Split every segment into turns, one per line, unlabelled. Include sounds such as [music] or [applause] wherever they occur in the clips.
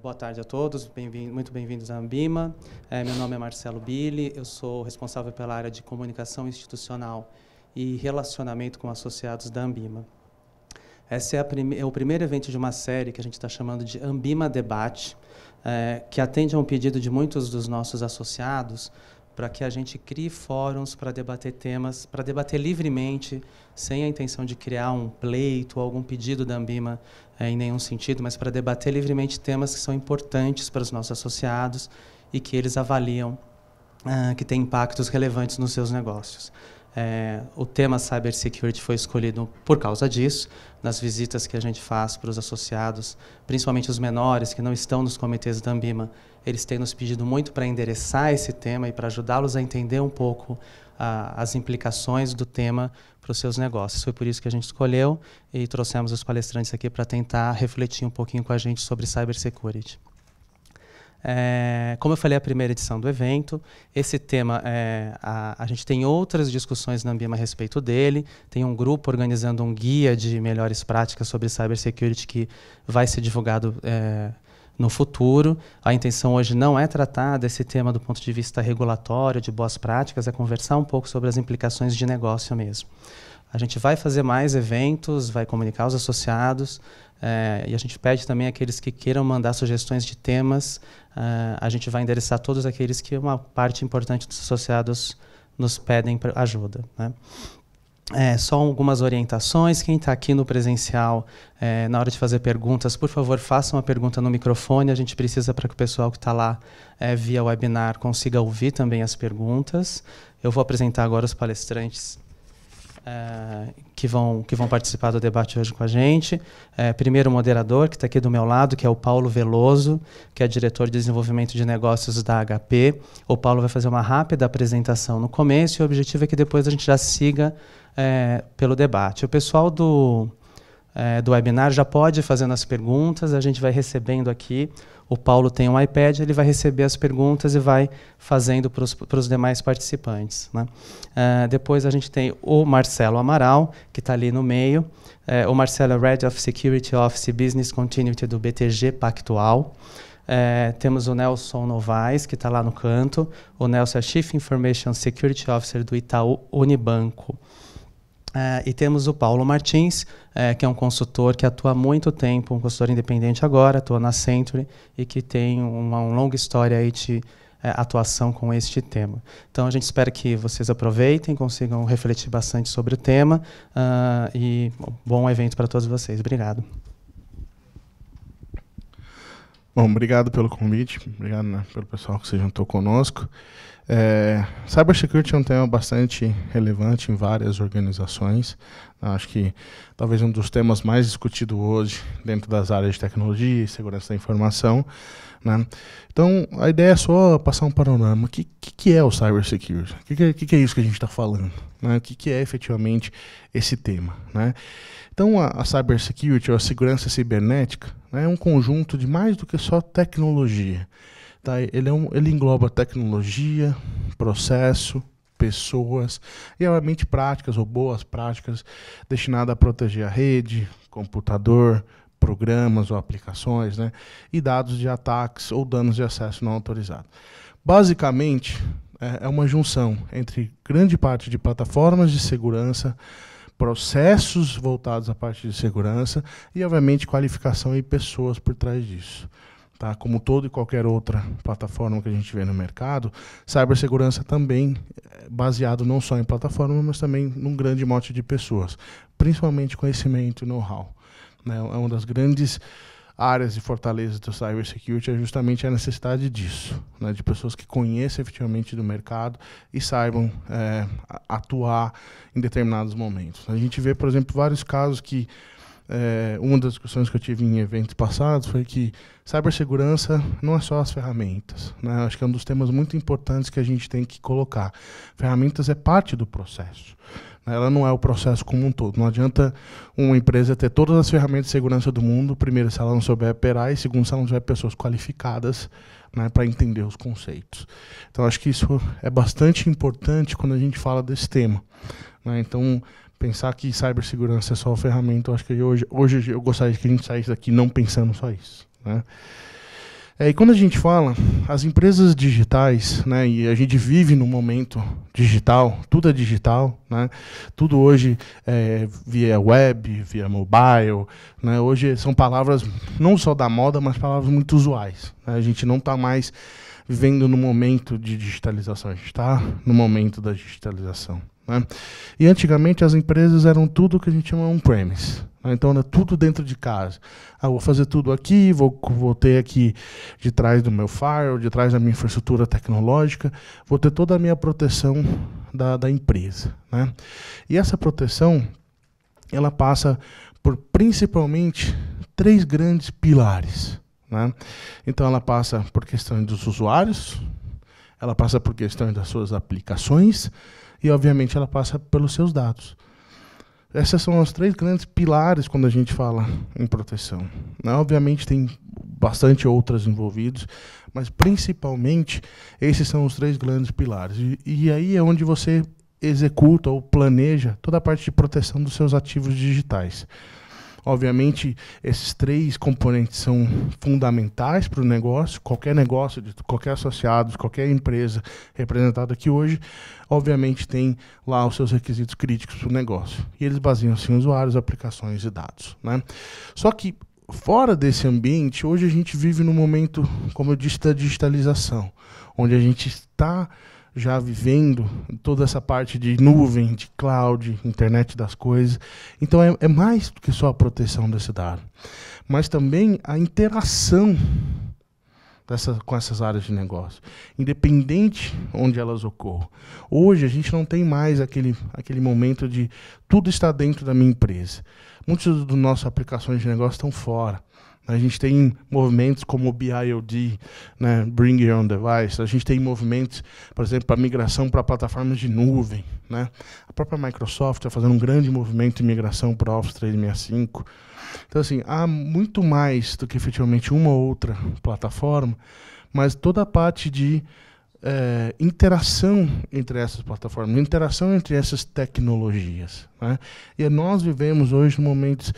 boa tarde a todos, bem muito bem-vindos à Ambima. É, meu nome é Marcelo Billy, eu sou responsável pela área de comunicação institucional e relacionamento com associados da Ambima. Esse é, é, o primeiro evento de uma série que a gente está chamando de Ambima Debate, é, que atende a um pedido de muitos dos nossos associados para que a gente crie fóruns para debater temas, para debater livremente, sem a intenção de criar um pleito ou algum pedido da Ambima é, em nenhum sentido, mas para debater livremente temas que são importantes para os nossos associados e que eles avaliam uh, que têm impactos relevantes nos seus negócios. É, o tema cybersecurity foi escolhido por causa disso, nas visitas que a gente faz para os associados, principalmente os menores que não estão nos comitês da Ambima, eles têm nos pedido muito para endereçar esse tema e para ajudá-los a entender um pouco as implicações do tema para os seus negócios. Foi por isso que a gente escolheu e trouxemos os palestrantes aqui para tentar refletir um pouquinho com a gente sobre cybersecurity. É, como eu falei, a primeira edição do evento. Esse tema, é, a, a, gente tem outras discussões na Ambima a respeito dele. Tem um grupo organizando um guia de melhores práticas sobre cybersecurity que vai ser divulgado é, no futuro. A intenção hoje não é tratar desse tema do ponto de vista regulatório, de boas práticas, é conversar um pouco sobre as implicações de negócio mesmo. A gente vai fazer mais eventos, vai comunicar os associados é, e a gente pede também aqueles que queiram mandar sugestões de temas. É, a gente vai endereçar todos aqueles que uma parte importante dos associados nos pedem ajuda. Né? É, só algumas orientações. Quem está aqui no presencial, é, na hora de fazer perguntas, por favor, faça uma pergunta no microfone. A gente precisa para que o pessoal que está lá é, via webinar consiga ouvir também as perguntas. Eu vou apresentar agora os palestrantes é, que, vão, que vão participar do debate hoje com a gente. É, primeiro, o moderador, que está aqui do meu lado, que é o Paulo Veloso, que é diretor de desenvolvimento de negócios da HP. O Paulo vai fazer uma rápida apresentação no começo e o objetivo é que depois a gente já siga é, pelo debate. O pessoal do, é, do webinar já pode ir fazendo as perguntas, a gente vai recebendo aqui. O Paulo tem um iPad, ele vai receber as perguntas e vai fazendo para os demais participantes. Né? É, depois a gente tem o Marcelo Amaral, que está ali no meio. É, o Marcelo é Head of Security Office Business Continuity do BTG Pactual. É, temos o Nelson Novaes, que está lá no canto. O Nelson é Chief Information Security Officer do Itaú Unibanco. É, e temos o Paulo Martins, é, que é um consultor que atua há muito tempo, um consultor independente agora, atua na Century e que tem uma, uma longa história aí de é, atuação com este tema. Então a gente espera que vocês aproveitem, consigam refletir bastante sobre o tema ah, e bom evento para todos vocês. Obrigado.
Bom, obrigado pelo convite, obrigado né, pelo pessoal que se juntou conosco. É, cybersecurity é um tema bastante relevante em várias organizações. Acho que talvez um dos temas mais discutidos hoje dentro das áreas de tecnologia e segurança da informação. Né? Então, a ideia é só passar um panorama. O que, que, que, é o cybersecurity? O que, que, que, é isso que a gente está falando? Né? O que, que é efetivamente esse tema? Né? Então, a, a cybersecurity, ou a segurança cibernética, né, é um conjunto de mais do que só tecnologia Tá? Ele, é um, ele engloba tecnologia, processo, pessoas e, obviamente, é práticas ou boas práticas destinadas a proteger a rede, computador, programas ou aplicações, né? e dados de ataques ou danos de acesso não autorizado. Basicamente, é, é uma junção entre grande parte de plataformas de segurança, processos voltados à parte de segurança e, obviamente, qualificação e pessoas por trás disso tá? Como toda e qualquer outra plataforma que a gente vê no mercado, cibersegurança também é baseado não só em plataforma, mas também num grande mote de pessoas, principalmente conhecimento e know-how. Né? É uma das grandes áreas de fortaleza do cybersecurity é justamente a necessidade disso, né? de pessoas que conheçam efetivamente do mercado e saibam é, atuar em determinados momentos. A gente vê, por exemplo, vários casos que é, uma das discussões que eu tive em eventos passados foi que cibersegurança não é só as ferramentas. Né? Acho que é um dos temas muito importantes que a gente tem que colocar. Ferramentas é parte do processo. Né? Ela não é o processo como um todo. Não adianta uma empresa ter todas as ferramentas de segurança do mundo, primeiro, se ela não souber operar, e segundo, se ela não tiver pessoas qualificadas né, para entender os conceitos. Então, acho que isso é bastante importante quando a gente fala desse tema. Né? Então, pensar que cibersegurança é só uma ferramenta, eu acho que hoje, hoje eu gostaria que a gente saísse daqui não pensando só isso. Né? É, e quando a gente fala, as empresas digitais, né, e a gente vive num momento digital, tudo é digital, né, tudo hoje é via web, via mobile, né, hoje são palavras não só da moda, mas palavras muito usuais. Né, a gente não está mais vivendo no momento de digitalização, a gente está no momento da digitalização. Né? E antigamente as empresas eram tudo que a gente chama on-premise. Né? Então era tudo dentro de casa. Ah, vou fazer tudo aqui, vou, vou ter aqui de trás do meu firewall, de trás da minha infraestrutura tecnológica, vou ter toda a minha proteção da, da empresa. Né? E essa proteção ela passa por principalmente três grandes pilares. Né? Então ela passa por questão dos usuários, ela passa por questões das suas aplicações e, obviamente, ela passa pelos seus dados. Essas são os três grandes pilares quando a gente fala em proteção. Né? Obviamente, tem bastante outras envolvidos, mas principalmente esses são os três grandes pilares. E, e aí é onde você executa ou planeja toda a parte de proteção dos seus ativos digitais. Obviamente, esses três componentes são fundamentais para o negócio, qualquer negócio, de qualquer associado, qualquer empresa representada aqui hoje, obviamente tem lá os seus requisitos críticos para o negócio. E eles baseiam-se em usuários, aplicações e dados. Né? Só que fora desse ambiente, hoje a gente vive num momento, como eu disse, da digitalização, onde a gente está já vivendo toda essa parte de nuvem, de cloud, internet das coisas. Então é, é mais do que só a proteção desse dado, mas também a interação dessa, com essas áreas de negócio, independente onde elas ocorram. Hoje a gente não tem mais aquele, aquele momento de tudo está dentro da minha empresa. Muitas das nossas aplicações de negócio estão fora. A gente tem movimentos como o BIOD, né, Bring Your Own Device. A gente tem movimentos, por exemplo, para migração para plataformas de nuvem. Né? A própria Microsoft está fazendo um grande movimento de migração para Office 365. Então, assim, há muito mais do que efetivamente uma ou outra plataforma, mas toda a parte de é, interação entre essas plataformas, interação entre essas tecnologias. Né? E nós vivemos hoje momentos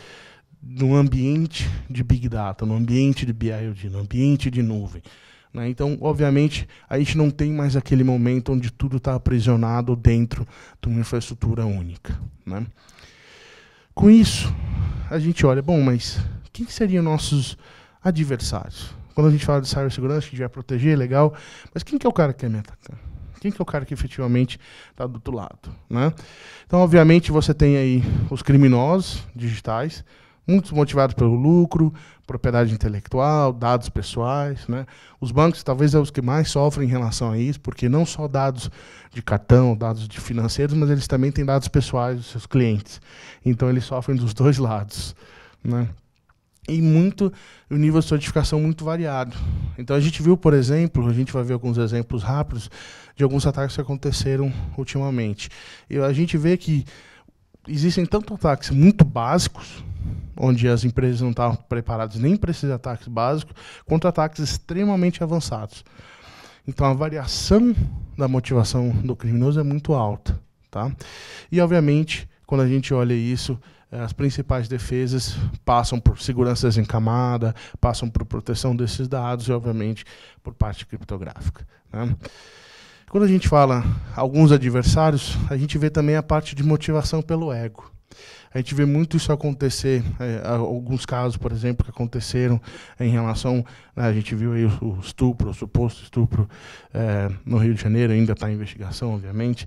no ambiente de Big Data, no ambiente de BIOD, no ambiente de nuvem. Né? Então, obviamente, a gente não tem mais aquele momento onde tudo está aprisionado dentro de uma infraestrutura única. Né? Com isso, a gente olha, bom, mas quem seriam nossos adversários? Quando a gente fala de cibersegurança, que a gente vai proteger, legal, mas quem que é o cara que quer me atacar? Quem que é o cara que efetivamente está do outro lado? Né? Então, obviamente, você tem aí os criminosos digitais, muitos motivados pelo lucro, propriedade intelectual, dados pessoais. Né? Os bancos talvez são é os que mais sofrem em relação a isso, porque não só dados de cartão, dados de financeiros, mas eles também têm dados pessoais dos seus clientes. Então eles sofrem dos dois [laughs] lados. Né? e muito o nível de certificação muito variado. Então a gente viu, por exemplo, a gente vai ver alguns exemplos rápidos de alguns ataques que aconteceram ultimamente. E a gente vê que existem tanto ataques muito básicos, onde as empresas não estavam preparadas nem para esses ataques básicos, contra ataques extremamente avançados. Então a variação da motivação do criminoso é muito alta. Tá? E, obviamente, quando a gente olha isso, eh, as principais defesas passam por seguranças em camada, passam por proteção desses dados e, obviamente, por parte criptográfica. Né? Quando a gente fala alguns adversários, a gente vê também a parte de motivação pelo ego. A gente vê muito isso acontecer, é, alguns casos, por exemplo, que aconteceram em relação, né, a gente viu aí o, o estupro, o suposto estupro é, no Rio de Janeiro, ainda está em investigação, obviamente.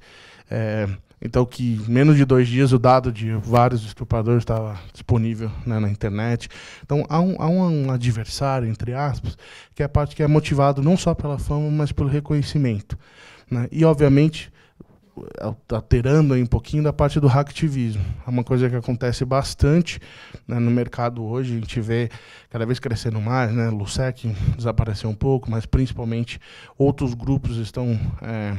É, então, que menos de dois dias o dado de vários estupradores estava disponível né, na internet. Então, há um, há um adversário, entre aspas, que é a parte que é motivado não só pela fama, mas pelo reconhecimento. Né? E, obviamente, alterando aí um pouquinho da parte do hacktivismo. É uma coisa que acontece bastante né, no mercado hoje, a gente vê cada vez crescendo mais, né? Lusec desapareceu um pouco, mas principalmente outros grupos estão é,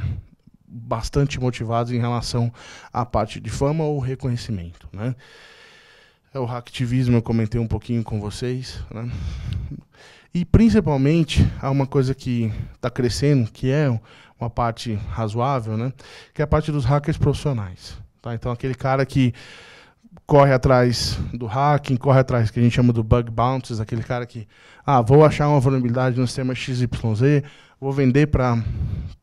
bastante motivados em relação à parte de fama ou reconhecimento, né? É o hacktivismo, eu comentei um pouquinho com vocês, né? E principalmente há uma coisa que está crescendo, que é uma parte razoável, né? Que é a parte dos hackers profissionais. Tá? Então, aquele cara que corre atrás do hacking, corre atrás que a gente chama do bug bounces, aquele cara que, ah, vou achar uma vulnerabilidade no sistema XYZ, vou vender para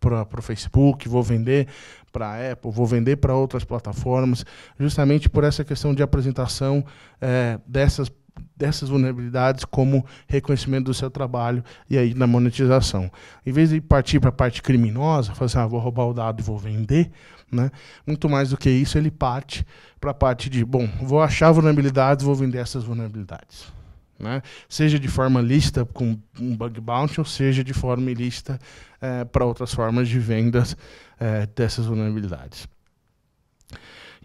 o Facebook, vou vender para a Apple, vou vender para outras plataformas, justamente por essa questão de apresentação é, dessas dessas vulnerabilidades como reconhecimento do seu trabalho e aí na monetização. Em vez de partir para a parte criminosa, fazer assim, ah, vou roubar o dado e vou vender, né? Muito mais do que isso, ele parte para a parte de, bom, vou achar vulnerabilidades, vou vender essas vulnerabilidades. Né? Seja de forma lícita com um bug bounty, ou seja de forma ilícita é, eh, para outras formas de vendas é, dessas vulnerabilidades.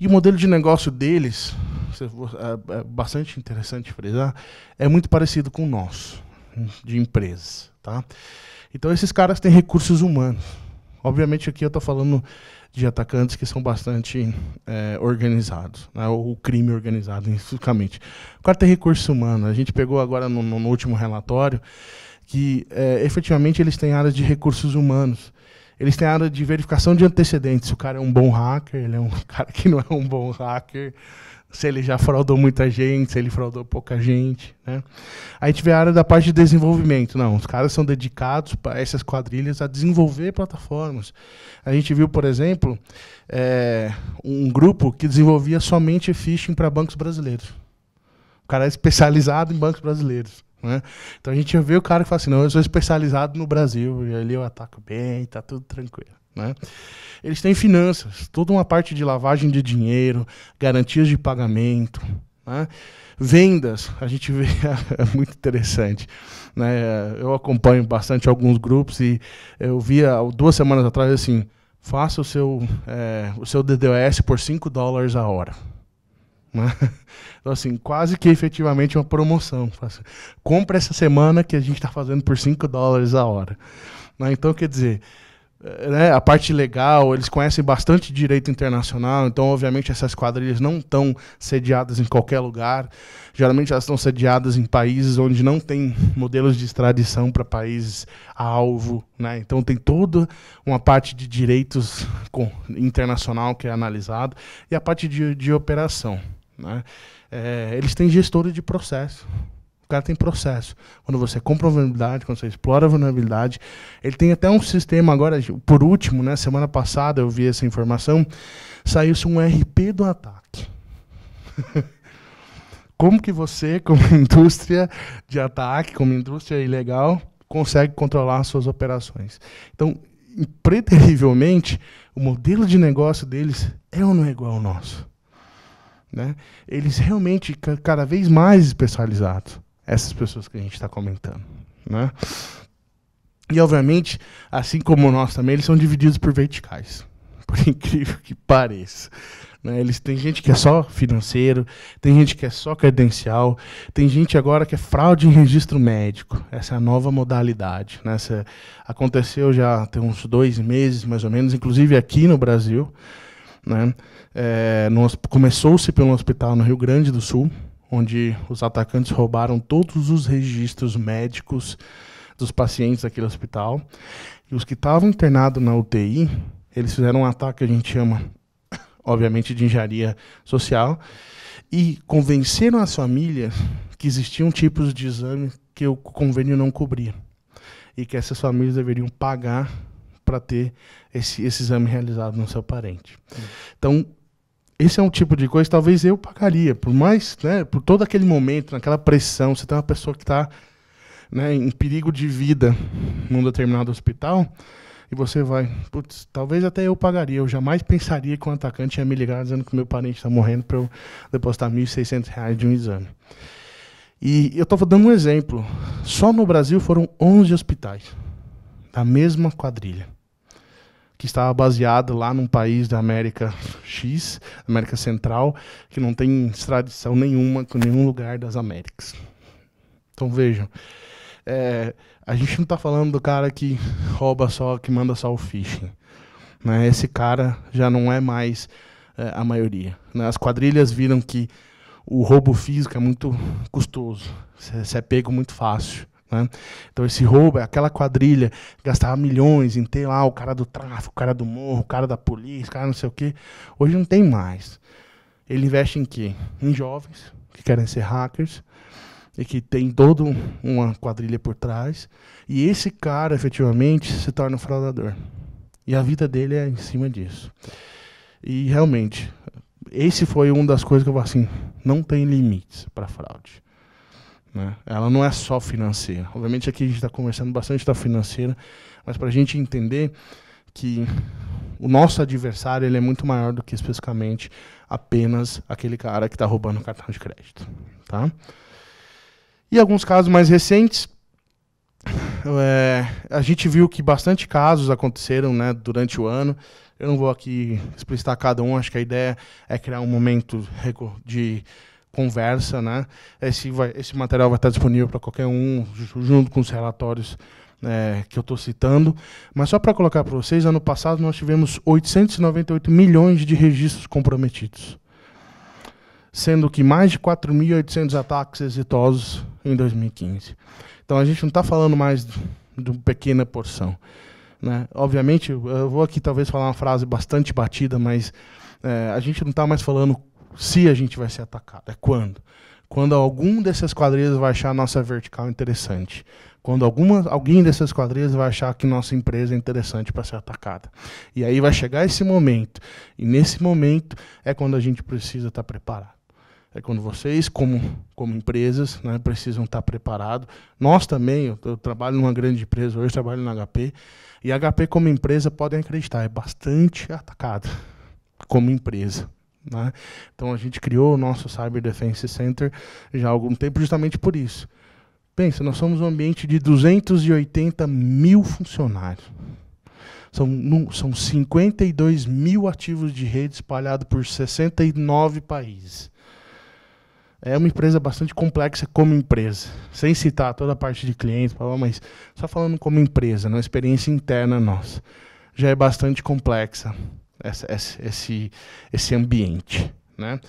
E o modelo de negócio deles, é, é bastante interessante frisar, é muito parecido com o nosso, de empresas. Tá? Então esses caras têm recursos humanos. Obviamente aqui eu estou falando de atacantes que são bastante é, organizados, né? o crime organizado, especificamente. O cara tem recursos humanos. A gente pegou agora no, no último relatório que é, efetivamente eles têm áreas de recursos humanos eles têm a área de verificação de antecedentes. se O cara é um bom hacker, ele é um [laughs] cara que não é um bom hacker. Se ele já fraudou muita gente, se ele fraudou pouca gente. Né? Aí vê a área da parte de desenvolvimento. Não, os caras são dedicados para essas quadrilhas a desenvolver plataformas. A gente viu, por exemplo, é, um grupo que desenvolvia somente phishing para bancos brasileiros. O cara é especializado em bancos brasileiros. Né? Então a gente vê o cara que fala assim, não, eu sou especializado no Brasil, e ali eu ataco bem, tá tudo tranquilo. Né? Eles têm finanças, toda uma parte de lavagem de dinheiro, garantias de pagamento, né? vendas. A gente vê, [laughs] é muito interessante. Né? Eu acompanho bastante alguns grupos e eu via duas semanas atrás assim, faça o seu, é, o seu DDoS por 5 dólares a hora. Né? [laughs] Então, assim, quase que efetivamente uma promoção. Assim, compra essa semana que a gente está fazendo por 5 dólares a hora. Né? Então, quer dizer, eh, né, a parte legal, eles conhecem bastante direito internacional, então, obviamente, essas quadrilhas não estão sediadas em qualquer lugar. Geralmente, elas estão sediadas em países onde não tem modelos de extradição para países alvo. Né? Então, tem toda uma parte de direitos com, internacional que é analisado e a parte de, de operação. Né? É, eles têm gestores de processo. O cara tem processo. Quando você compra uma vulnerabilidade, quando você explora a vulnerabilidade, ele tem até um sistema agora, por último, né, semana passada eu vi essa informação, saiu-se um RP do ataque. [laughs] como que você, como [laughs] indústria de ataque, como indústria ilegal, consegue controlar suas operações? Então, preterivelmente, o modelo de negócio deles é ou não é igual ao nosso? né? Eles realmente cada vez mais especializados, essas pessoas que a gente está comentando, né? E obviamente, assim como nós também, eles são divididos por verticais, [laughs] por incrível que pareça. Né? Eles tem gente que é só financeiro, tem gente que é só credencial, tem gente agora que é fraude em registro médico. Essa é a nova modalidade. Né? Essa aconteceu já tem uns dois meses, mais ou menos, inclusive aqui no Brasil. Né? É, Começou-se pelo hospital no Rio Grande do Sul, onde os atacantes roubaram todos os registros médicos dos pacientes daquele hospital. E os que estavam internados na UTI, eles fizeram um ataque que a gente chama, [coughs] obviamente, de engenharia social, e convenceram as famílias que existiam tipos de exame que o convênio não cobria e que essas famílias deveriam pagar para ter esse, esse exame realizado no seu parente. Então, esse é um tipo de coisa que talvez eu pagaria, por mais, né, por todo aquele momento, naquela pressão, você tem uma pessoa que está né, em perigo de vida num determinado hospital, e você vai, putz, talvez até eu pagaria, eu jamais pensaria que um atacante ia me ligar dizendo que meu parente está morrendo para eu depositar R$ 1.600 de um exame. E eu estava dando um exemplo, só no Brasil foram 11 hospitais da mesma quadrilha que estava baseado lá num país da América X, América Central, que não tem extradição nenhuma com nenhum lugar das Américas. Então vejam, é, a gente não está falando do cara que rouba só, que manda só o phishing. Né? Esse cara já não é mais é, a maioria. Né? As quadrilhas viram que o roubo físico é muito custoso, você é pego muito fácil. Né? Então esse roubo, aquela quadrilha gastava milhões em ter lá o cara do tráfico, o cara do morro, o cara da polícia, o cara não sei o quê. Hoje não tem mais. Ele investe em quê? Em jovens que querem ser hackers e que tem toda uma quadrilha por trás. E esse cara, efetivamente, se torna um fraudador. E a vida dele é em cima disso. E realmente, esse foi uma das coisas que eu falo assim, não tem limites para fraude. Né? Ela não é só financeira. Obviamente aqui a gente está conversando bastante da financeira, mas para a gente entender que o nosso adversário ele é muito maior do que especificamente apenas aquele cara que está roubando o cartão de crédito. Tá? E alguns casos mais recentes, é, a gente viu que bastante casos aconteceram né, durante o ano. Eu não vou aqui explicitar cada um, acho que a ideia é criar um momento de conversa, né? Esse, vai, esse material vai estar disponível para qualquer um, junto com os relatórios é, que eu estou citando. Mas só para colocar para vocês, ano passado nós tivemos 898 milhões de registros comprometidos, sendo que mais de 4.800 ataques exitosos em 2015. Então a gente não está falando mais de uma pequena porção. Né? Obviamente, eu vou aqui talvez falar uma frase bastante batida, mas é, a gente não está mais falando se a gente vai ser atacado, é quando. Quando algum dessas quadrilhas vai achar a nossa vertical interessante. Quando alguma, alguém dessas quadrilhas vai achar que nossa empresa é interessante para ser atacada. E aí vai chegar esse momento. E nesse momento é quando a gente precisa estar tá preparado. É quando vocês, como, como empresas, né, precisam estar tá preparados. Nós também, eu, eu, trabalho numa grande empresa hoje, trabalho na HP. E a HP, como empresa, podem acreditar, é bastante atacada como empresa. Né? Então a gente criou o nosso Cyber Defense Center já há algum tempo justamente por isso. Pensa, nós somos um ambiente de 280 mil funcionários. São, num, são 52 mil ativos de rede espalhados por 69 países. É uma empresa bastante complexa como empresa. Sem citar toda a parte de clientes, mas só falando como empresa, na né? experiência interna nossa. Já é bastante complexa essa, essa, esse, esse ambiente. Né?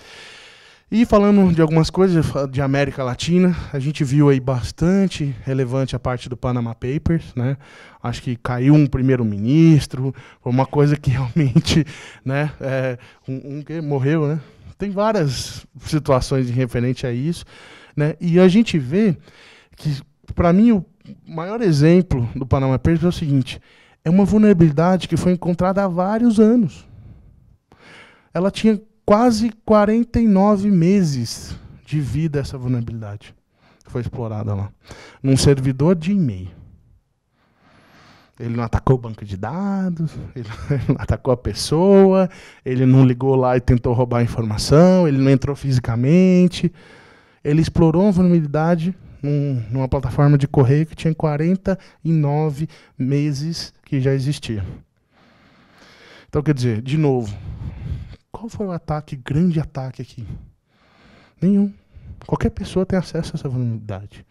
E falando de algumas coisas de América Latina, a gente viu aí bastante relevante a parte do Panama Papers, né? Acho que caiu um primeiro-ministro, foi uma coisa que [laughs] realmente, né, é, um, um, que morreu, né? Tem várias situações referente a isso, né? E a gente vê que, para mim, o maior exemplo do Panama Papers é o seguinte: é uma vulnerabilidade que foi encontrada há vários anos. Ela tinha quase 49 meses de vida essa vulnerabilidade que foi explorada lá, num servidor de e-mail. Ele não atacou o banco de dados, [laughs] ele não atacou a pessoa, ele não ligou lá e tentou roubar a informação, ele não entrou fisicamente. Ele explorou uma vulnerabilidade num, numa plataforma de correio que tinha 49 meses que já existia. Então, quer dizer, de novo, qual foi o ataque, grande ataque aqui? Nenhum. Qualquer pessoa tem acesso a essa vulnerabilidade.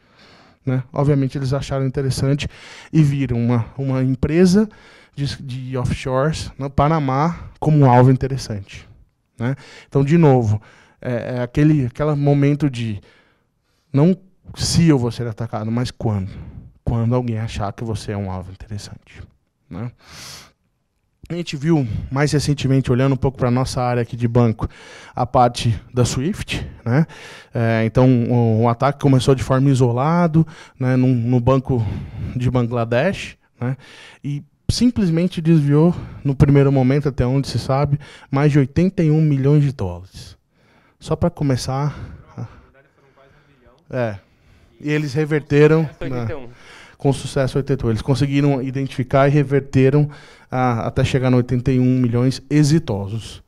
Né? Obviamente, eles acharam interessante e viram uma, uma empresa de, de offshores no Panamá como um alvo interessante. Né? Então, de novo, é, é aquele, aquele momento de não se eu vou ser atacado, mas quando? Quando alguém achar que você é um alvo interessante. Né? A gente viu mais recentemente, olhando um pouco para a nossa área aqui de banco, a parte da Swift. Né? É, então, o, o, ataque começou de forma isolado, né, no banco de Bangladesh, né? e simplesmente desviou, no primeiro momento, até onde se sabe, mais de 81 milhões de dólares. Só para começar. um a... É. E eles reverteram. É, na, né, com sucesso 81. Eles conseguiram identificar e reverteram a, até chegar no 81 milhões exitosos.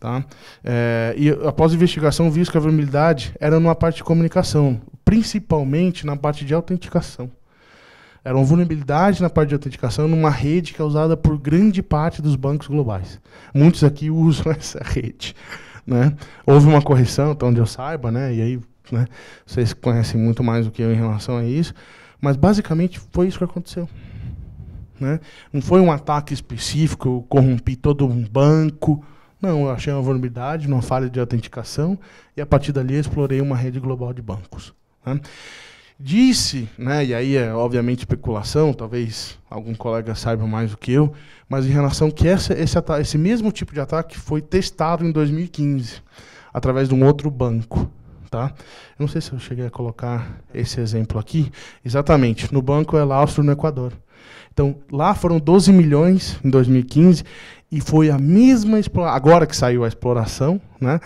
Tá? É, e após a investigação, vi que a vulnerabilidade era numa parte de comunicação, principalmente na parte de autenticação. Era uma vulnerabilidade na parte de autenticação numa rede que é usada por grande parte dos bancos globais. Muitos aqui [laughs] usam essa rede. Né? Houve uma correção, até onde eu saiba, né? e aí né? Vocês conhecem muito mais do que eu em relação a isso, mas basicamente foi isso que aconteceu. Né? Não foi um ataque específico, eu corrompi todo um banco. Não, eu achei uma vulnerabilidade, uma falha de autenticação, e a partir dali explorei uma rede global de bancos. Né? Disse, né, e aí é obviamente especulação, talvez algum colega saiba mais do que eu, mas em relação que essa, esse, esse mesmo tipo de ataque foi testado em 2015, através de um outro banco tá? Eu não sei se eu cheguei a colocar esse exemplo aqui. Exatamente, no banco é Áustria no Equador. Então, lá foram 12 milhões em 2015 e foi a mesma exploração, agora que saiu a exploração, né?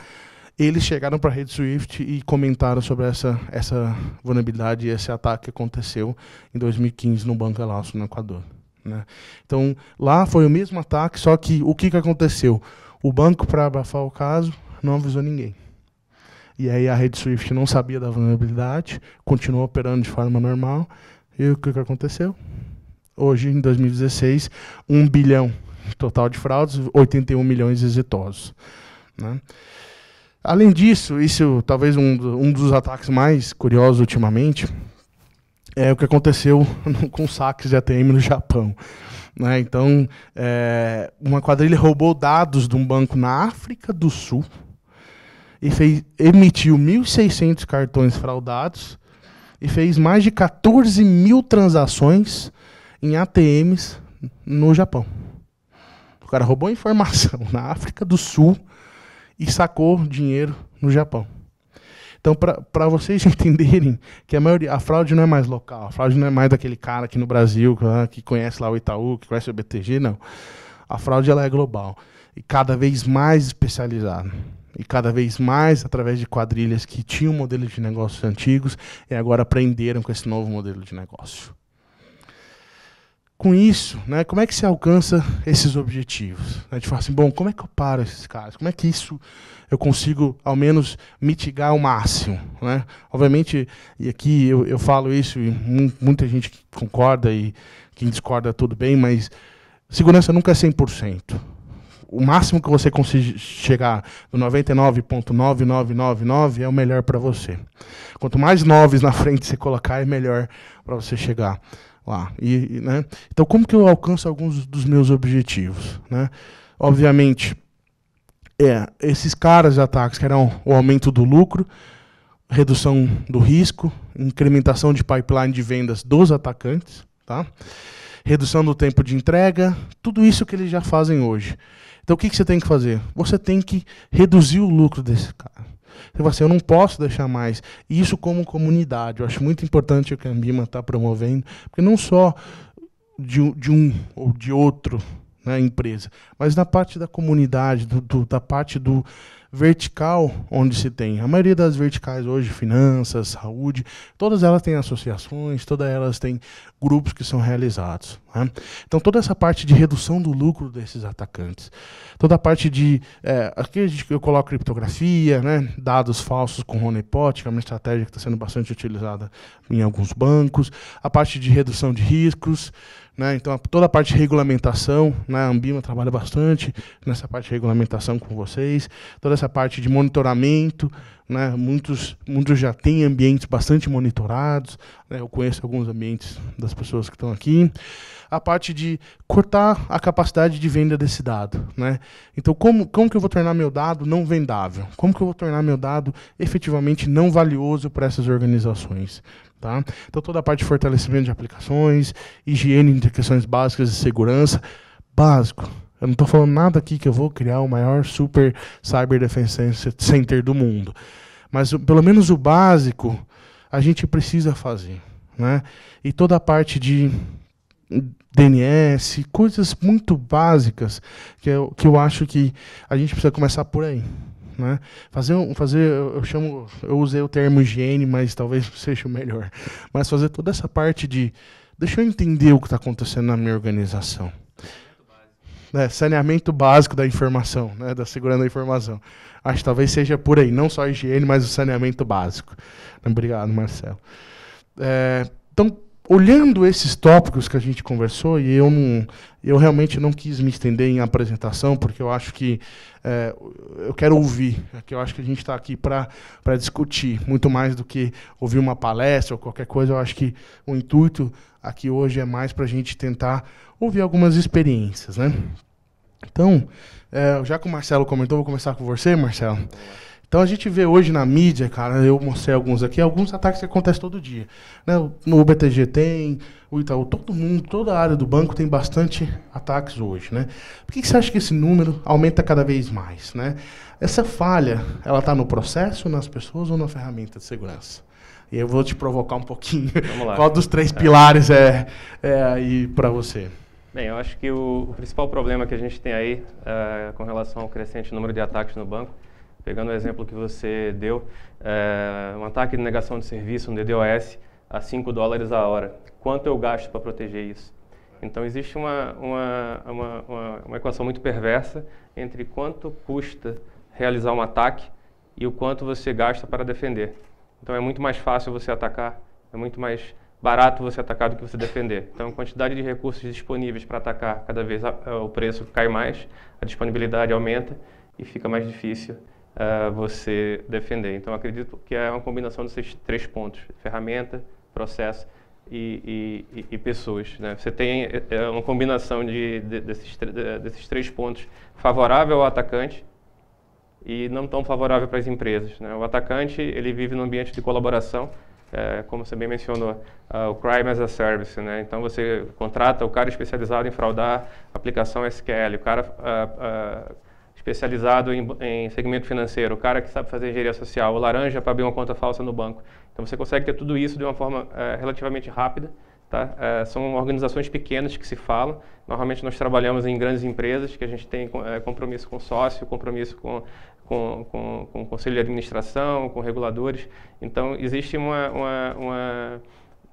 Eles chegaram para a rede Swift e comentaram sobre essa, essa vulnerabilidade e esse ataque que aconteceu em 2015 no Banco Elastro, é no Equador. Né? Então, lá foi o mesmo ataque, só que o que, que aconteceu? O banco, para abafar o caso, não avisou ninguém e aí a rede Swift não sabia da vulnerabilidade, continuou operando de forma normal. E o que, que aconteceu? Hoje, em 2016, 1 bilhão total de fraudes, 81 milhões exitosos. Né? Além disso, isso talvez um, um dos ataques mais curiosos ultimamente é o que aconteceu [laughs] com saques de ATM no Japão. Né? Então, é, uma quadrilha roubou dados de um banco na África do Sul e fez, emitiu 1.600 cartões fraudados e fez mais de 14 mil transações em ATMs no Japão. O cara roubou informação [laughs] na África do Sul e sacou dinheiro no Japão. Então, para vocês [laughs] entenderem que a maioria, a fraude não é mais local, a fraude não é mais daquele cara aqui no Brasil que ah, conhece lá o Itaú, que conhece o BTG, não. A fraude ela é global e cada vez mais especializada e cada vez mais através de quadrilhas que tinham modelos de negócios antigos e agora aprenderam com esse novo modelo de negócio. Com isso, né, como é que se alcança esses objetivos? A gente fala assim, bom, como é que eu paro esses caras? Como é que isso eu consigo, ao menos, mitigar ao máximo? Né? Obviamente, e aqui eu, eu falo isso e muita gente concorda e quem discorda tudo bem, mas segurança nunca é 100% o máximo que você conseguir chegar no 99.9999 é o melhor para você. Quanto mais noves na frente você colocar, é melhor para você chegar lá. E, né? Então, como que eu alcanço alguns dos meus objetivos? Né? Obviamente, é, esses caras de ataques que eram o aumento do lucro, redução do risco, incrementação de pipeline de vendas dos atacantes, tá? redução do tempo de entrega, tudo isso que eles já fazem hoje. Então o que, que você tem que fazer? Você tem que reduzir o lucro desse cara. Você fala assim, eu não posso deixar mais. Isso como comunidade. Eu acho muito importante o que a Ambima está promovendo, porque não só de, de um ou de outro né, empresa, mas na parte da comunidade, do, do, da parte do, vertical onde se tem. A maioria das verticais hoje, finanças, saúde, todas elas têm associações, todas elas têm grupos que são realizados. Né? Então, toda essa parte de redução do lucro desses atacantes, toda a parte de. É, aqui eu coloco criptografia, né? dados falsos com honeypot, que é uma estratégia que está sendo bastante utilizada em alguns bancos, a parte de redução de riscos. Né? Então, toda a parte de regulamentação, né? a Ambima trabalha bastante nessa parte de regulamentação com vocês, toda essa parte de monitoramento. Né? Muitos, muitos já têm ambientes bastante monitorados, né? eu conheço alguns ambientes das pessoas que estão aqui. A parte de cortar a capacidade de venda desse dado. Né? Então, como, como que eu vou tornar meu dado não vendável? Como que eu vou tornar meu dado efetivamente não valioso para essas organizações? Tá? Então, toda a parte de fortalecimento de aplicações, higiene de questões básicas de segurança, básico. Eu não estou falando nada aqui que eu vou criar o maior super cyber defense center do mundo. Mas pelo menos o básico a gente precisa fazer. Né? E toda a parte de DNS, coisas muito básicas que eu, que eu acho que a gente precisa começar por aí né? Fazer um, fazer, eu chamo, eu usei o termo higiene, mas talvez [laughs] seja o melhor. Mas fazer toda essa parte de, deixa eu entender o que está acontecendo na minha organização. É, saneamento básico da informação, né, da segurança da informação. Acho que talvez seja por aí, não só a higiene, mas o saneamento básico. Obrigado, Marcelo. É, então, olhando esses tópicos que a gente conversou, e eu, não, eu realmente não quis me estender em apresentação, porque eu acho que é, eu quero ouvir, é que eu acho que a gente está aqui para discutir, muito mais do que ouvir uma palestra ou qualquer coisa, eu acho que o intuito aqui hoje é mais para a gente tentar ouvir algumas experiências. Né? Então, é, já que o Marcelo comentou, vou começar com você, Marcelo. Então a gente vê hoje na mídia, cara, eu mostrei alguns aqui, alguns ataques que acontecem todo dia. Né? No UBTG tem, o Itaú, todo mundo, toda a área do banco tem bastante ataques hoje, né? Por que, que você acha que esse número aumenta cada vez mais, né? Essa falha, ela está no processo, nas pessoas ou na ferramenta de segurança? E eu vou te provocar um pouquinho. Vamos lá. Qual dos três pilares é, é aí para você?
Bem, eu acho que o, o, principal problema que a gente tem aí uh, com relação ao crescente número de ataques no banco Pegando o exemplo que você deu, é, um ataque de negação de serviço, um DDoS, a 5 dólares a hora. Quanto eu gasto para proteger isso? Então existe uma, uma, uma, uma, uma equação muito perversa entre quanto custa realizar um ataque e o quanto você gasta para defender. Então é muito mais fácil você atacar, é muito mais barato você atacar do que você defender. Então a quantidade de recursos disponíveis para atacar, cada vez a, a, o preço cai mais, a disponibilidade aumenta e fica mais difícil uh, você defender. Então, acredito que é uma combinação desses três pontos: ferramenta, processo e, e, e pessoas. Né? Você tem é, é, uma combinação de, de, desses, desses três pontos favorável ao atacante e não tão favorável para as empresas. Né? O atacante ele vive num ambiente de colaboração, é, como você bem mencionou, uh, o crime as a service. Né? Então você contrata o cara especializado em fraudar aplicação SQL, o cara uh, uh, especializado em, em, segmento financeiro, o cara que sabe fazer engenharia social, o laranja para abrir uma conta falsa no banco. Então você consegue ter tudo isso de uma forma é, relativamente rápida. Tá? É, são organizações pequenas que se falam. Normalmente nós trabalhamos em grandes empresas que a gente tem é, compromisso com sócio, compromisso com, com, com, com, o conselho de administração, com reguladores. Então existe uma, uma, uma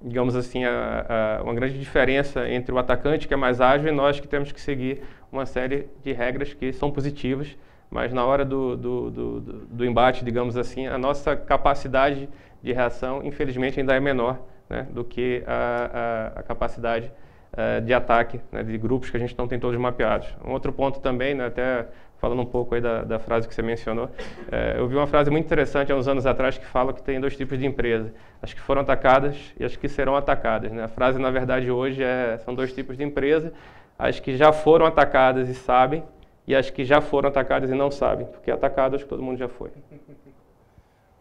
digamos assim, a, a, uma grande diferença entre o atacante, que é mais ágil, e nós que temos que seguir uma série de regras que são positivas, mas na hora do, do, do, do embate, digamos assim, a nossa capacidade de reação, infelizmente, ainda é menor né, do que a, a capacidade eh, de ataque, né, de grupos que a gente não tem todos mapeados. Um outro ponto também, né, até falando um pouco aí da, da frase que você mencionou, é, eu vi uma frase muito interessante há uns anos atrás que fala que tem dois tipos de empresa, as que foram atacadas e as que serão atacadas. Né? A frase, na verdade, hoje é, são dois tipos de empresa, as que já foram atacadas e sabem, e as que já foram atacadas e não sabem, porque atacado acho que todo mundo já foi.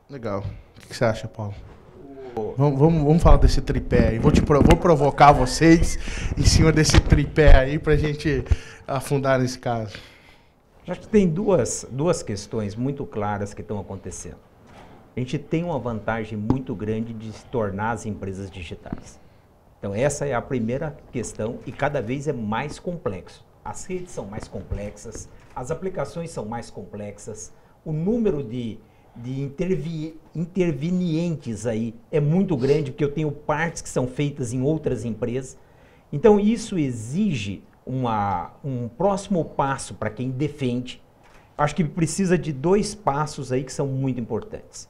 Legal.
O que você acha, Paulo? Vamos, vamos, vamos, falar desse tripé aí. Vou, te, vou provocar vocês
em cima desse tripé aí pra gente afundar nesse caso. Acho que tem duas, duas questões muito claras que estão acontecendo. A gente tem uma vantagem muito grande de se tornar as empresas digitais. Então, essa é a primeira questão e cada vez é mais complexo. As redes são mais complexas, as aplicações são mais complexas, o número de, de intervi, intervenientes aí é muito grande, porque eu tenho partes que são feitas em outras empresas. Então, isso exige uma, um próximo passo para quem defende, acho que precisa de dois passos aí que são muito importantes.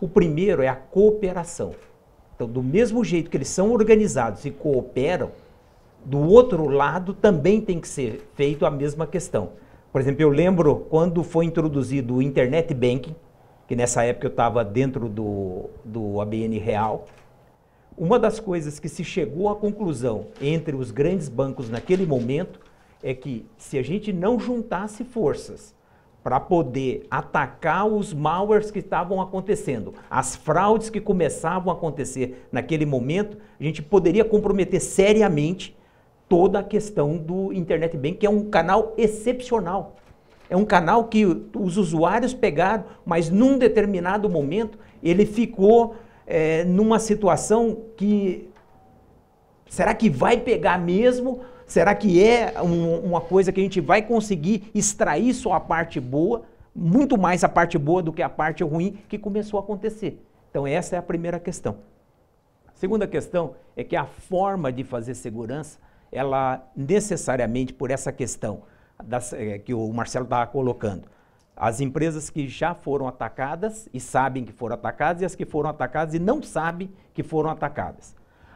O primeiro é a cooperação. Então, do mesmo jeito que eles são organizados e cooperam, do outro lado também tem que ser feito a mesma questão. Por exemplo, eu lembro quando foi introduzido o Internet Banking, que nessa época eu estava dentro do, do ABN Real, uma das coisas que se chegou à conclusão entre os grandes bancos naquele momento é que se a gente não juntasse forças para poder atacar os malwares que estavam acontecendo, as fraudes que começavam a acontecer naquele momento, a gente poderia comprometer seriamente toda a questão do Internet Bank, que é um canal excepcional. É um canal que os usuários pegaram, mas num determinado momento ele ficou é, numa situação que será que vai pegar mesmo? Será que é um, uma coisa que a gente vai conseguir extrair só a parte boa, muito mais a parte boa do que a parte ruim que começou a acontecer? Então, essa é a primeira questão. A segunda questão é que a forma de fazer segurança, ela necessariamente, por essa questão das, é, que o Marcelo estava colocando, as empresas que já foram atacadas e sabem que foram atacadas e as que foram atacadas e não sabem que foram atacadas.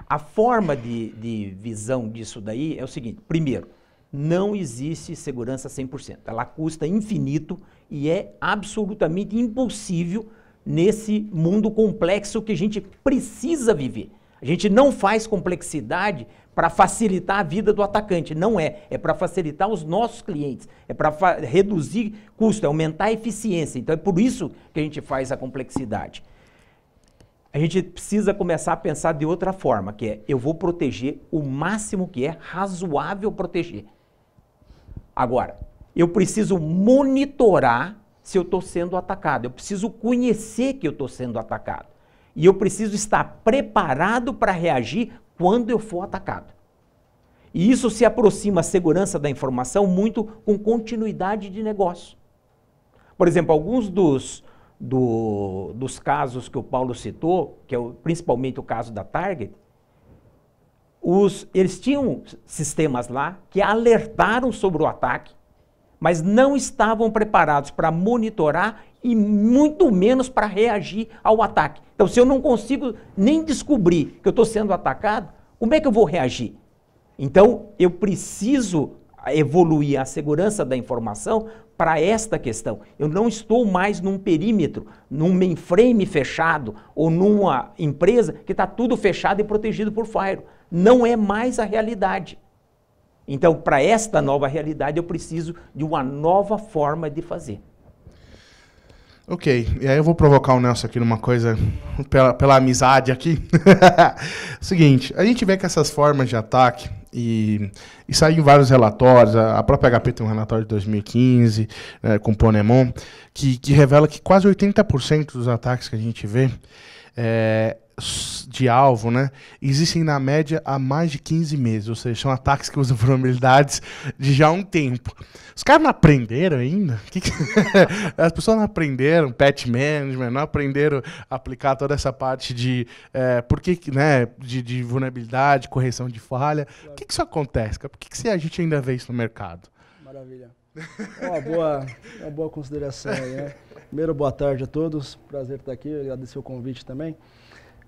A forma de, de visão disso daí é o seguinte: primeiro, não existe segurança 100%. Ela custa infinito e é absolutamente impossível nesse mundo complexo que a gente precisa viver. A gente não faz complexidade para facilitar a vida do atacante. Não é. É para facilitar os nossos clientes. É para reduzir custo, é aumentar a eficiência. Então é por isso que a gente faz a complexidade. A gente precisa começar a pensar de outra forma, que é eu vou proteger o máximo que é razoável proteger. Agora, eu preciso monitorar se eu estou sendo atacado. Eu preciso conhecer que eu estou sendo atacado. E eu preciso estar preparado para reagir quando eu for atacado. E isso se aproxima a segurança da informação muito com continuidade de negócio. Por exemplo, alguns dos, do, dos casos que o Paulo citou, que é o, principalmente o caso da Target, os, eles tinham sistemas lá que alertaram sobre o ataque, mas não estavam preparados para monitorar e muito menos para reagir ao ataque. Então, se eu não consigo nem descobrir que eu estou sendo atacado, como é que eu vou reagir? Então, eu preciso evoluir a segurança da informação para esta questão. Eu não estou mais num perímetro, num mainframe fechado ou numa empresa que está tudo fechado e protegido por firewall. Não é mais a realidade. Então, para esta nova realidade, eu preciso de uma nova forma de fazer.
Ok, e aí eu vou provocar o Nelson aqui numa coisa, pela, pela amizade aqui. [laughs] Seguinte, a gente vê que essas formas de ataque, e, e saem vários relatórios, a, própria HP tem um relatório de 2015 né, com Ponemon, que, que revela que quase 80% dos ataques que a gente vê é, de alvo, né, existem na média há mais de 15 meses, ou seja, são ataques que usam [laughs] vulnerabilidades de já um tempo. Os caras não aprenderam ainda? [laughs] Que que... [laughs] As pessoas não aprenderam patch management, não aprenderam aplicar toda essa parte de é, por que, né, de, de, vulnerabilidade, correção de falha. Por que, que isso acontece? Por que, que a gente ainda vê isso no mercado?
Maravilha. É uma boa, é uma boa consideração aí, né? Primeiro, boa tarde a todos. Prazer estar aqui. Agradecer o convite também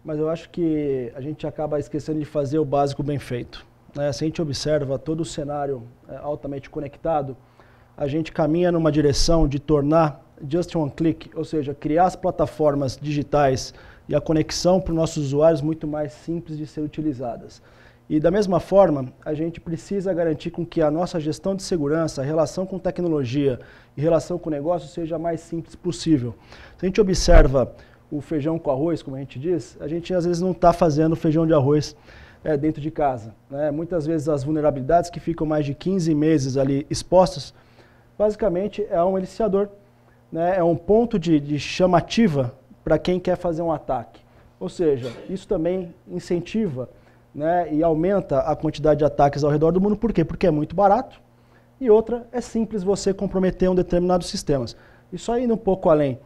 mas eu acho que a gente acaba esquecendo de fazer o básico bem feito. Né? Se a gente observa todo o cenário é, altamente conectado, a gente caminha numa direção de tornar just one click, ou seja, criar as plataformas digitais e a conexão para os nossos usuários muito mais simples de ser utilizadas. E da mesma forma, a gente precisa garantir com que a nossa gestão de segurança, a relação com tecnologia e relação com o negócio seja a mais simples possível. Se a gente observa o feijão com arroz, como a gente diz, a gente às vezes não está fazendo feijão de arroz é, dentro de casa. Né? Muitas vezes as vulnerabilidades que ficam mais de 15 meses ali expostas, basicamente é um eliciador, né? é um ponto de, de chamativa para quem quer fazer um ataque. Ou seja, isso também incentiva né, e aumenta a quantidade de ataques ao redor do mundo. Por quê? Porque é muito barato. E outra, é simples você comprometer um determinado sistema. Isso aí indo um pouco além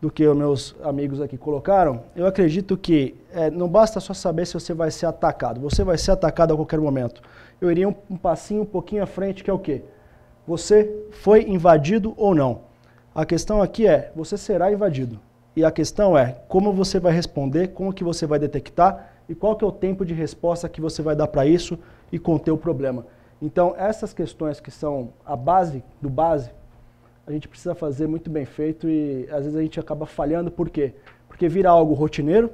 do que os meus amigos aqui colocaram, eu acredito que é, não basta só saber se você vai ser atacado. Você vai ser atacado a qualquer momento. Eu iria um, um passinho um pouquinho à frente, que é o quê? Você foi invadido ou não? A questão aqui é, você será invadido. E a questão é, como você vai responder, como que você vai detectar e qual que é o tempo de resposta que você vai dar para isso e conter o problema. Então, essas questões que são a base do base a gente precisa fazer muito bem feito e às vezes a gente acaba falhando, por quê? Porque vira algo rotineiro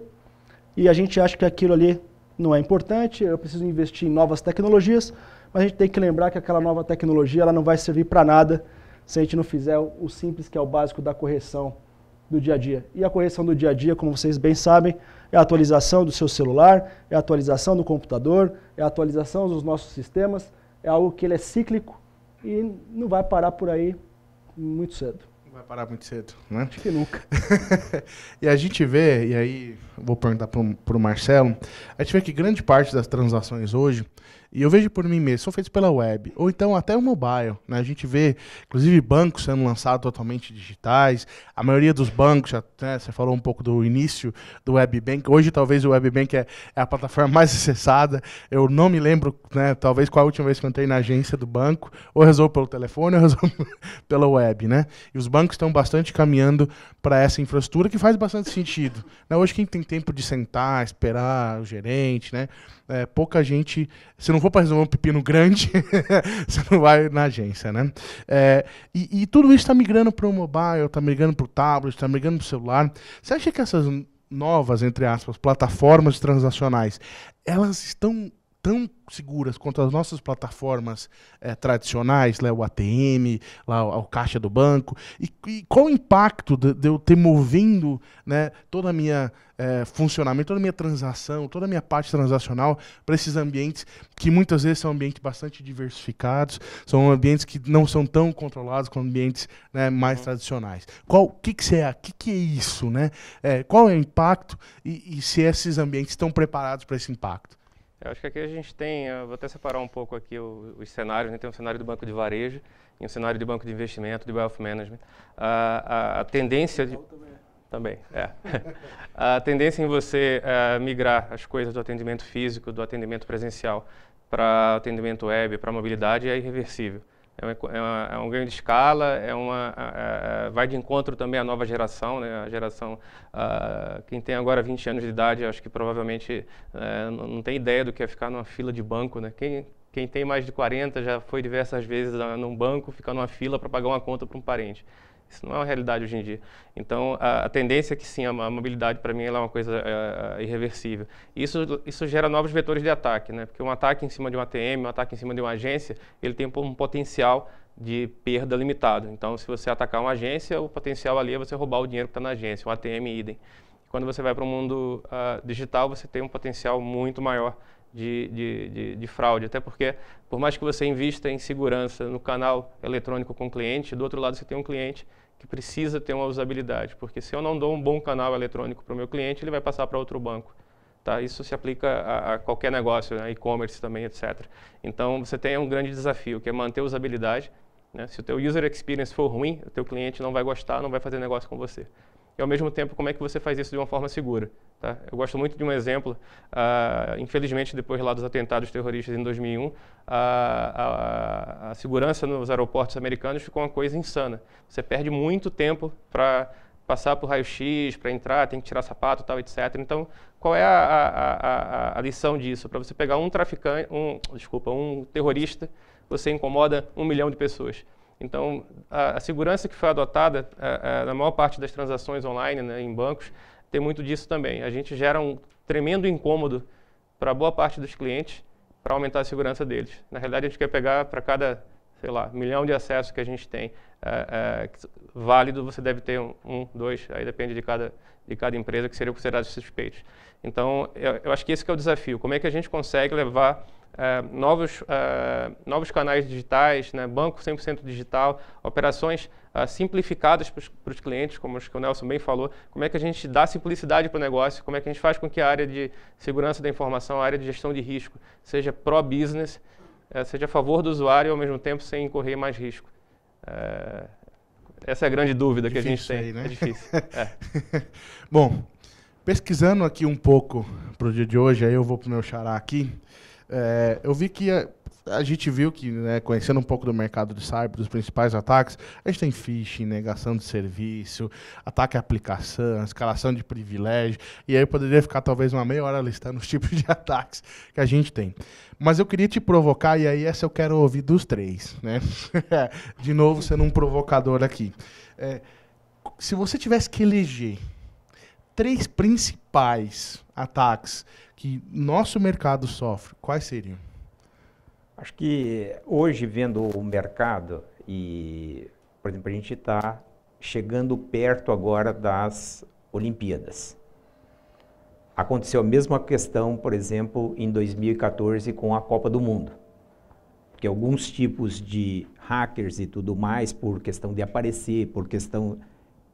e a gente acha que aquilo ali não é importante, eu preciso investir em novas tecnologias, mas a gente tem que lembrar que aquela nova tecnologia ela não vai servir para nada se a gente não fizer o simples que é o básico da correção do dia a dia. E a correção do dia a dia, como vocês bem sabem, é a atualização do seu celular, é a atualização do computador, é a atualização dos nossos sistemas, é algo que ele é cíclico e não vai parar por aí
muito cedo. Vai parar muito cedo, né? Acho que nunca. [laughs] e a gente vê, e aí vou perguntar para o Marcelo, a gente vê que grande parte das transações hoje e eu vejo por mim mesmo, são feitos pela web, ou então até o mobile. Né? A gente vê, inclusive, bancos sendo lançados totalmente digitais. A maioria dos bancos, né, você falou um pouco do início do WebBank. Hoje, talvez, o WebBank é, é a plataforma [laughs] mais acessada. Eu não me lembro, né, talvez, qual a última vez que eu entrei na agência do banco. Ou resolvo pelo telefone, [laughs] ou resolvo pela web. Né? E os bancos estão bastante caminhando para essa infraestrutura, que faz bastante sentido. Né? Hoje, quem tem tempo de sentar, esperar o gerente, né? É, pouca gente, se não for para resolver um pepino grande, [laughs] você não vai na agência, né? É, e, e, tudo isso está migrando para o mobile, está migrando para o tablet, está migrando para o celular. Você acha que essas novas, entre aspas, plataformas transacionais, elas estão tão seguras quanto as nossas plataformas é, tradicionais, lá né, o ATM, lá o, o caixa do banco? E, e qual o impacto de, de, eu ter movendo né, toda a minha é, funcionamento, toda a minha transação, toda a minha parte transacional para esses ambientes que muitas vezes são ambientes bastante diversificados, são ambientes que não são tão controlados como ambientes né, mais uhum. tradicionais. Qual, que que é, que que é isso, né? É, qual é o impacto e, e se esses ambientes estão preparados para esse impacto?
Eu acho que aqui a gente tem, vou até separar um pouco aqui os, cenários, né? tem um cenário do banco de varejo e um cenário de banco de investimento, de wealth management. a, a, a tendência de... Também, é. é. [laughs] a tendência em você é, migrar as coisas do atendimento físico, do atendimento presencial, para atendimento web, para mobilidade é irreversível. É, é, uma, é um ganho de escala, é uma, é, é, vai de encontro também à nova geração, né? a geração, ah, quem tem agora 20 anos de idade, acho que provavelmente é, não, não tem ideia do que é ficar numa fila de banco. Né? Quem, quem tem mais de 40 já foi diversas vezes a, ah, num banco, ficar numa fila para pagar uma conta para um parente. Isso não é uma realidade hoje em dia. Então, a, a tendência é que sim, a, a mobilidade para mim é uma coisa é, é, irreversível. Isso, isso gera novos vetores de ataque, né? Porque um ataque em cima de um ATM, um ataque em cima de uma agência, ele tem um potencial de perda limitado. Então, se você atacar uma agência, o potencial ali é você roubar o dinheiro que está na agência, um ATM idem. Quando você vai para o mundo uh, digital, você tem um potencial muito maior de, de, de, de, fraude, até porque por mais que você invista em segurança no canal eletrônico com o cliente, do outro lado você tem um cliente que precisa ter uma usabilidade, porque se eu não dou um bom canal eletrônico para o meu cliente, ele vai passar para outro banco. Tá? Isso se aplica a, a qualquer negócio, né? e-commerce também, etc. Então você tem um grande desafio, que é manter a usabilidade. Né? Se o teu user experience for ruim, o teu cliente não vai gostar, não vai fazer negócio com você e ao mesmo tempo como é que você faz isso de uma forma segura. Tá? Eu gosto muito de um exemplo, ah, infelizmente depois lá dos atentados terroristas em 2001, ah, a, a, a, segurança nos aeroportos americanos ficou uma coisa insana. Você perde muito tempo para passar por raio-x, para entrar, tem que tirar sapato, tal, etc. Então, qual é a, a lição disso? Para você pegar um traficante, um, desculpa, um terrorista, você incomoda um milhão de pessoas. Então, a, a segurança que foi adotada a, é, a, é, na maior parte das transações online, né, em bancos, tem muito disso também. A gente gera um tremendo incômodo para boa parte dos clientes para aumentar a segurança deles. Na realidade, a gente quer pegar para cada, sei lá, milhão de acessos que a gente tem é, válido, você deve ter um, um, dois, aí depende de cada, de cada empresa que seriam considerados suspeitos. Então, eu, eu acho que esse que é o desafio. Como é que a gente consegue levar é, novos, é, novos canais digitais, né? banco 100% digital, operações é, simplificadas para os clientes, como acho que o Nelson bem falou. Como é que a gente dá simplicidade para o negócio? Como é que a gente faz com que a área de segurança da informação, a área de gestão de risco, seja pró-business, seja a favor do usuário e ao mesmo tempo sem incorrer mais risco? essa é a grande dúvida que a gente tem. Aí, né? É difícil. [laughs] é.
Bom, pesquisando aqui um pouco para o dia de hoje, aí eu vou para o meu xará aqui. É, eu vi que a, a gente viu que, né, conhecendo um pouco do mercado de cyber, dos principais ataques, a gente tem phishing, negação de serviço, ataque à aplicação, escalação de privilégio, e aí eu poderia ficar talvez uma meia hora listando os [laughs] tipos de ataques que a gente tem. Mas eu queria te provocar, e aí essa eu quero ouvir dos três, né? [laughs] de novo, sendo um provocador aqui. É, se você tivesse que eleger três principais ataques que nosso mercado sofre, quais seriam?
Acho que hoje, vendo o mercado, e, por exemplo, a gente está chegando perto agora das Olimpíadas. Aconteceu a mesma questão, por exemplo, em 2014 com a Copa do Mundo. Que alguns tipos de hackers e tudo mais, por questão de aparecer, por questão.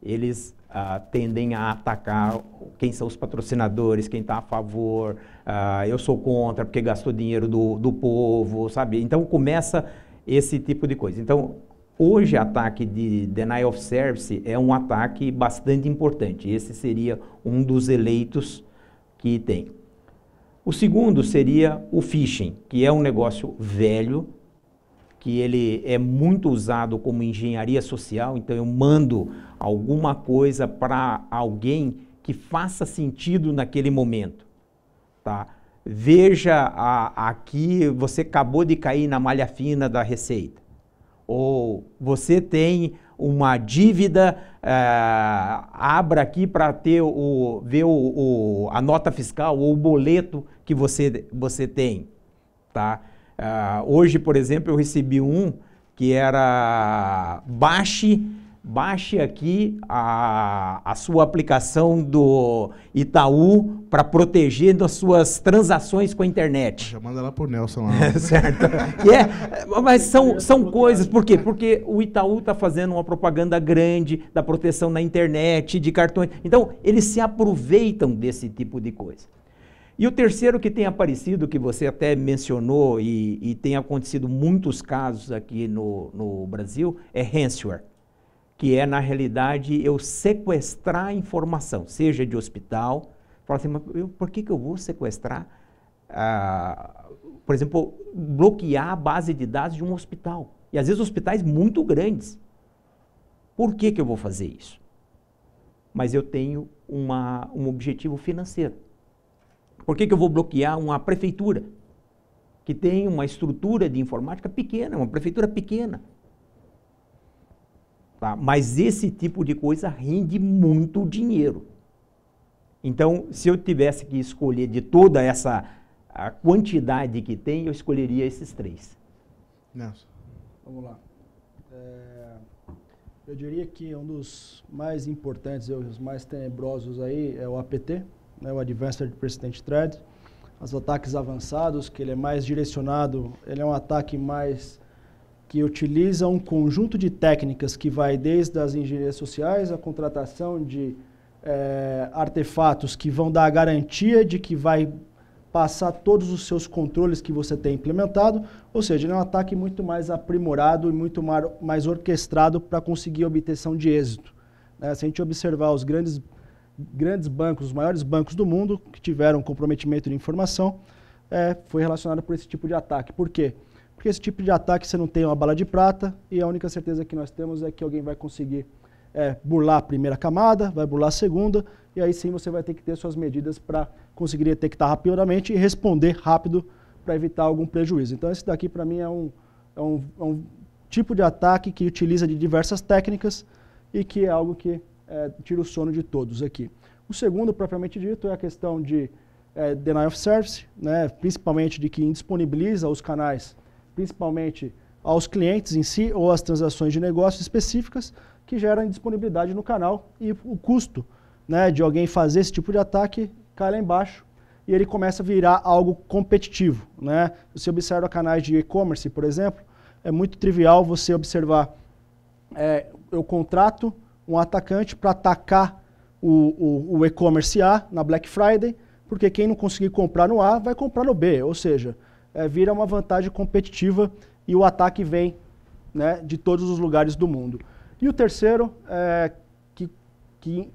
Eles Uh, tendem a atacar quem são os patrocinadores, quem está a favor, uh, eu sou contra porque gastou dinheiro do, do povo, sabe? Então começa esse tipo de coisa. Então, hoje, ataque de denial of service é um ataque bastante importante. Esse seria um dos eleitos que tem. O segundo seria o phishing, que é um negócio velho, que ele é muito usado como engenharia social, então eu mando alguma coisa para alguém que faça sentido naquele momento, tá? Veja a, aqui, você acabou de cair na malha fina da receita, ou você tem uma dívida, é, abra aqui para ter o ver o, o, a nota fiscal ou o boleto que você você tem, tá? Uh, hoje, por exemplo, eu recebi um que era baixe, baixe aqui a, a sua aplicação do Itaú para proteger das suas transações com a internet. Já manda lá por Nelson lá. É, [laughs] certo. é, mas são, são coisas, por quê? Porque o Itaú está fazendo uma propaganda grande da proteção na internet, de cartões. Então, eles se aproveitam desse tipo de coisa. E o terceiro que tem aparecido, que você até mencionou e, e tem acontecido muitos casos aqui no, no Brasil, é ransomware, que é, na realidade, eu sequestrar informação, seja de hospital. Fala assim, mas eu, por que, que eu vou sequestrar, ah, por exemplo, bloquear a base de dados de um hospital? E às vezes hospitais muito grandes. Por que, que eu vou fazer isso? Mas eu tenho uma, um objetivo financeiro por que, que eu vou bloquear uma prefeitura que tem uma estrutura de informática pequena, uma prefeitura pequena? Tá? Mas esse tipo de coisa rende muito dinheiro. Então, se eu tivesse que escolher de toda essa a quantidade que tem, eu escolheria esses três. Nelson. Vamos lá.
É, eu diria que um dos mais importantes e os mais tenebrosos aí é o APT, né, o Advanced Persistent Threat, os ataques avançados, que ele é mais direcionado, ele é um ataque mais que utiliza um conjunto de técnicas que vai desde as engenharias sociais, a contratação de é, artefatos que vão dar a garantia de que vai passar todos os seus controles que você tem implementado, ou seja, ele é um ataque muito mais aprimorado e muito mais orquestrado para conseguir obtenção de êxito. Né? Se a gente observar os grandes grandes bancos, os maiores bancos do mundo que tiveram comprometimento de informação, é, foi relacionado por esse tipo de ataque. Por quê? Porque esse tipo de ataque você não tem uma bala de prata e a única certeza que nós temos é que alguém vai conseguir é, burlar a primeira camada, vai burlar a segunda, e aí sim você vai ter que ter suas medidas para conseguir detectar rapidamente e responder rápido para evitar algum prejuízo. Então esse daqui para mim é um, é, um, é um tipo de ataque que utiliza de diversas técnicas e que é algo que é, tira o sono de todos aqui. O segundo, propriamente dito, é a questão de é, denial of service, né, principalmente de que indisponibiliza os canais, principalmente aos clientes em si ou às transações de negócio específicas, que geram indisponibilidade no canal e o custo né, de alguém fazer esse tipo de ataque cai lá embaixo e ele começa a virar algo competitivo. Né? Você observa canais de e-commerce, por exemplo, é muito trivial você observar é, eu contrato um atacante para atacar o, o, o e-commerce A na Black Friday, porque quem não conseguir comprar no A vai comprar no B, ou seja, é, vira uma vantagem competitiva e o ataque vem né, de todos os lugares do mundo. E o terceiro, é, que, que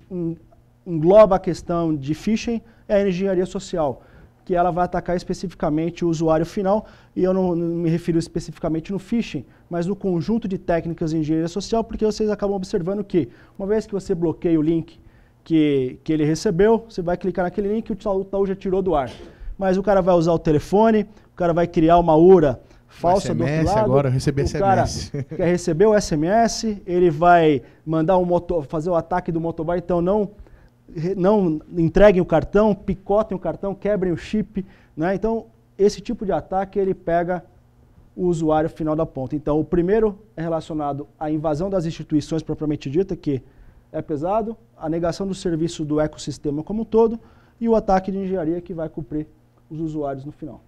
engloba a questão de phishing, é a engenharia social que ela vai atacar especificamente o usuário final, e eu não, não, me refiro especificamente no phishing, mas no conjunto de técnicas de engenharia social, porque vocês acabam observando que, uma vez que você bloqueia o link que, que ele recebeu, você vai clicar naquele link e o Itaú já tirou do ar. Mas o cara vai usar o telefone, o cara vai criar uma URA falsa SMS, do outro lado. agora, receber o SMS. cara quer receber o SMS, ele vai mandar um fazer o ataque do motoboy, então não não entreguem o cartão, picotem o cartão, quebrem o chip. Né? Então, esse tipo de ataque ele pega o usuário final da ponta. Então, o primeiro é relacionado à invasão das instituições propriamente dita, que é pesado, a negação do serviço do ecossistema como um todo e o ataque de engenharia que vai cumprir os usuários no final.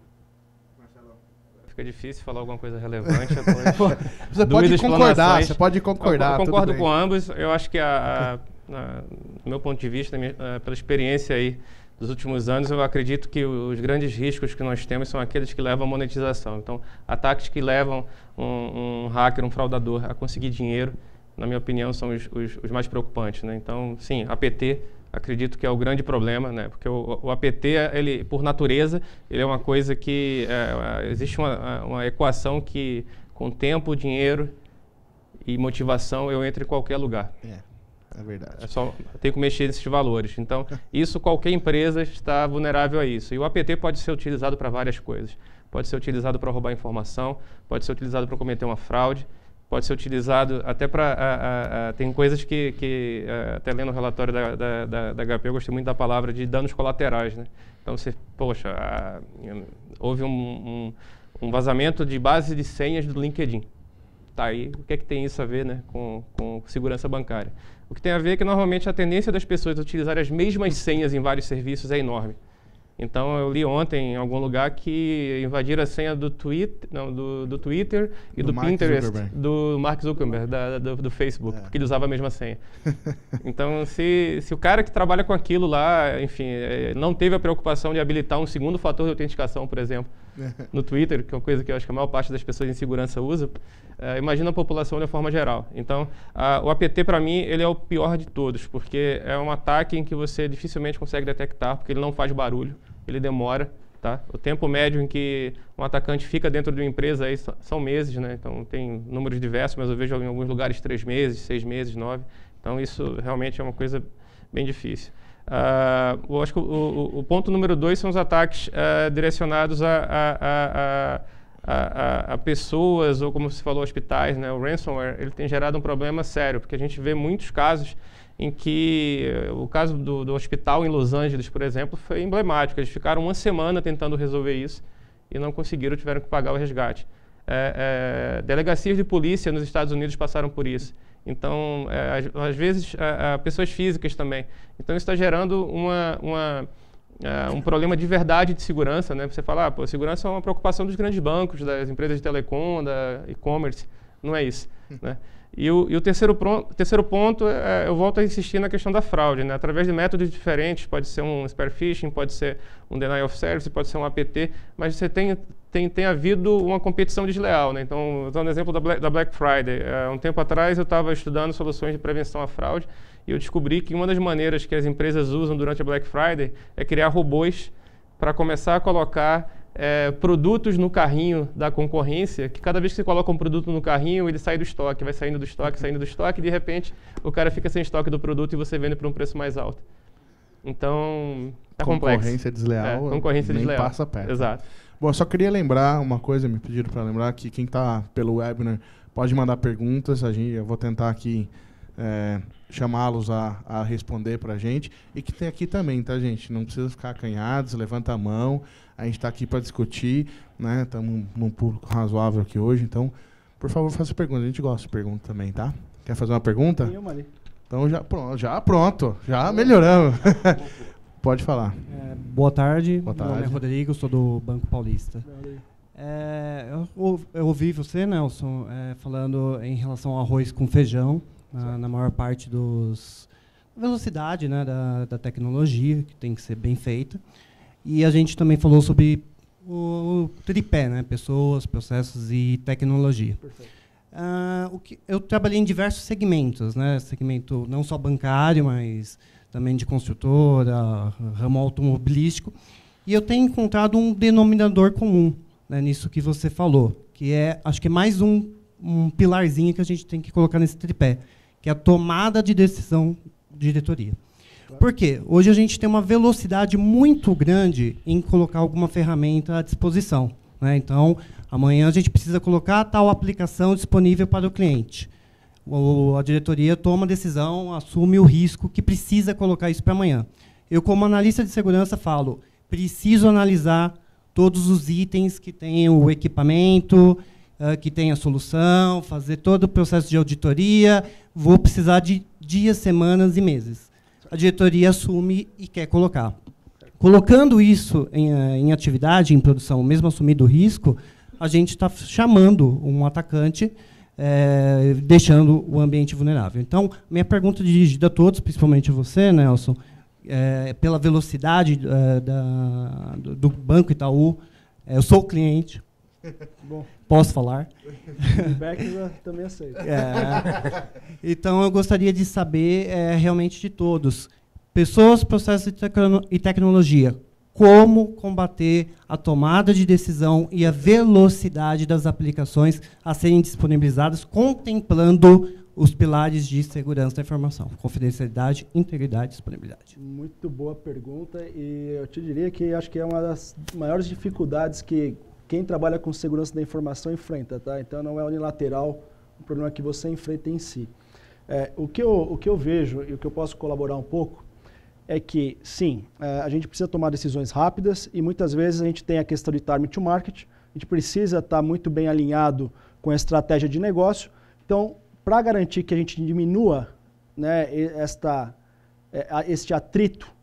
Fica difícil falar alguma coisa relevante. [laughs] você, pode concordar, você pode concordar, você pode concordar. Eu concordo com ambos. Eu acho que a, a na, do meu ponto de vista, minha, eh, pela experiência aí dos últimos anos, eu acredito que os grandes riscos que nós temos são aqueles que levam à monetização. Então, ataques que levam um, um hacker, um fraudador a conseguir dinheiro, na minha opinião, são os, os, os mais preocupantes. Né? Então, sim, APT acredito que é o grande problema, né? Porque o, o, APT, ele, por natureza, ele é uma coisa que é, existe uma, uma, equação que com tempo, dinheiro e motivação eu entro em qualquer lugar. É. É verdade. É só tem que mexer nesses valores. Então, [laughs] isso qualquer empresa está vulnerável a isso. E o APT pode ser utilizado para várias coisas. Pode ser utilizado para roubar informação, pode ser utilizado para cometer uma fraude, pode ser utilizado até para. Tem coisas que, que a, eh, até lendo o relatório da, da, da, da, HP, eu gostei muito da palavra de danos colaterais. Né? Então, você, poxa, a, houve um, um, um vazamento de base de senhas do LinkedIn tá aí, o que é que tem isso a ver né, com, com segurança bancária? O que tem a ver é que normalmente a tendência das pessoas a utilizar as mesmas senhas em vários serviços é enorme. Então eu li ontem em algum lugar que invadiram a senha do, não, do, do Twitter e do, do Pinterest Zuckerberg. do Mark Zuckerberg, da, do, do, Facebook, é. porque ele usava a mesma senha. [laughs] então se, se o cara que trabalha com aquilo lá, enfim, eh, não teve a preocupação de habilitar um segundo fator de autenticação, por exemplo, [laughs] no Twitter, que é uma coisa que eu acho que a maior parte das pessoas em segurança usa, é, imagina a população de forma geral. Então, a, o APT, para mim, ele é o pior de todos, porque é um ataque em que você dificilmente consegue detectar, porque ele não faz barulho, ele demora. Tá? O tempo médio em que um atacante fica dentro de uma empresa aí são meses, né? Então tem números diversos, mas eu vejo em alguns lugares três meses, seis meses, nove. Então isso realmente é uma coisa bem difícil. Uh, eu acho que o, o, o, ponto número dois são os ataques uh, direcionados a, a, a, a, pessoas ou, como se falou, hospitais. Né? O ransomware ele tem gerado um problema sério, porque a gente vê muitos casos em que eh, o caso do, do, hospital em Los Angeles, por exemplo, foi emblemático. Eles ficaram uma semana tentando resolver isso e não conseguiram, tiveram que pagar o resgate. Eh, eh, delegacias de polícia nos Estados Unidos passaram por isso. Então, é, às, vezes, a, é, a é, pessoas físicas também. Então, isso está gerando uma, uma um problema de verdade de segurança, né? Você fala, ah, pô, segurança é uma preocupação dos grandes bancos, das empresas de telecom, da e-commerce. Não é isso, hum. né? E o, e o terceiro, terceiro ponto, é, é, eu volto a insistir na questão da fraude. Né? Através de métodos diferentes, pode ser um spear phishing, pode ser um denial of service, pode ser um APT, mas você tem, tem, tem havido uma competição desleal. Né? Então, usando o exemplo da Black, da Black Friday, há é, um tempo atrás eu estava estudando soluções de prevenção à fraude e eu descobri que uma das maneiras que as empresas usam durante a Black Friday é criar robôs para começar a colocar é, produtos no carrinho da concorrência, que cada vez que você coloca um produto no carrinho, ele sai do estoque, vai saindo do estoque, saindo do estoque, e de repente o cara fica sem estoque do produto e você vende por um preço mais alto. Então, tá concorrência complexo. Desleal, é, concorrência nem desleal. passa perto. Exato.
Bom, só queria lembrar uma coisa, me pediram para lembrar que quem está pelo webinar pode mandar perguntas, a gente, eu vou tentar aqui é, chamá-los a, a responder para a gente. E que tem aqui também, tá, gente? Não precisa ficar acanhados, levanta a mão. A gente está aqui para discutir, né? Estamos num público razoável aqui hoje, então, por favor, faça pergunta. A gente gosta de pergunta também, tá? Quer fazer uma pergunta? Eu, uma Então já pronto, já pronto, já melhoramos. [laughs] [laughs] Pode falar. É, boa
tarde. Boa tarde. Meu nome é
Rodrigo, sou do Banco Paulista. É, eu, eu, ouvi você, Nelson, é, falando em relação ao arroz com feijão, na, na maior parte dos velocidade né, da, da tecnologia, que tem que ser bem feita. E a gente também falou sobre o, tripé, né? pessoas, processos e tecnologia. Uh, o que, eu trabalhei em diversos segmentos, né? segmento não só bancário, mas também de construtora, ramo automobilístico. E eu tenho encontrado um denominador comum né, nisso que você falou, que é, acho que é mais um, um pilarzinho que a gente tem que colocar nesse tripé, que é a tomada de decisão de diretoria. Por quê? Hoje a gente tem uma velocidade muito grande em colocar alguma ferramenta à disposição. Né? Então, amanhã a gente precisa colocar tal aplicação disponível para o cliente. O, a diretoria toma a decisão, assume o risco que precisa colocar isso para amanhã. Eu, como analista de segurança, falo: preciso analisar todos os itens que tem o equipamento, uh, que tem a solução, fazer todo o processo de auditoria. Vou precisar de dias, semanas e meses a diretoria assume e quer colocar. Colocando isso em, eh, em atividade, em produção, mesmo assumindo o risco, a gente está chamando um atacante, é, deixando o ambiente vulnerável. Então, minha pergunta dirigida a todos, principalmente a você, Nelson, é, pela velocidade é, da, do Banco Itaú, eu sou cliente, Bom. Posso falar? Feedback também aceito. É, então, eu gostaria de saber é, realmente de todos. Pessoas, processos e, e tecnologia. Como combater a tomada de decisão e a velocidade das aplicações a serem disponibilizadas, contemplando os pilares de segurança da informação: confidencialidade, integridade e disponibilidade.
Muito boa pergunta, e eu te diria que acho que é uma das maiores dificuldades que quem trabalha com segurança da informação enfrenta, tá? Então não é unilateral o problema que você enfrenta em si. É, o, que eu, o que eu vejo e o que eu posso colaborar um pouco é que, sim, é, a gente precisa tomar decisões rápidas e muitas vezes a gente tem a questão de time to market, a gente precisa estar tá muito bem alinhado com a estratégia de negócio. Então, para garantir que a gente diminua né, esta, é, este atrito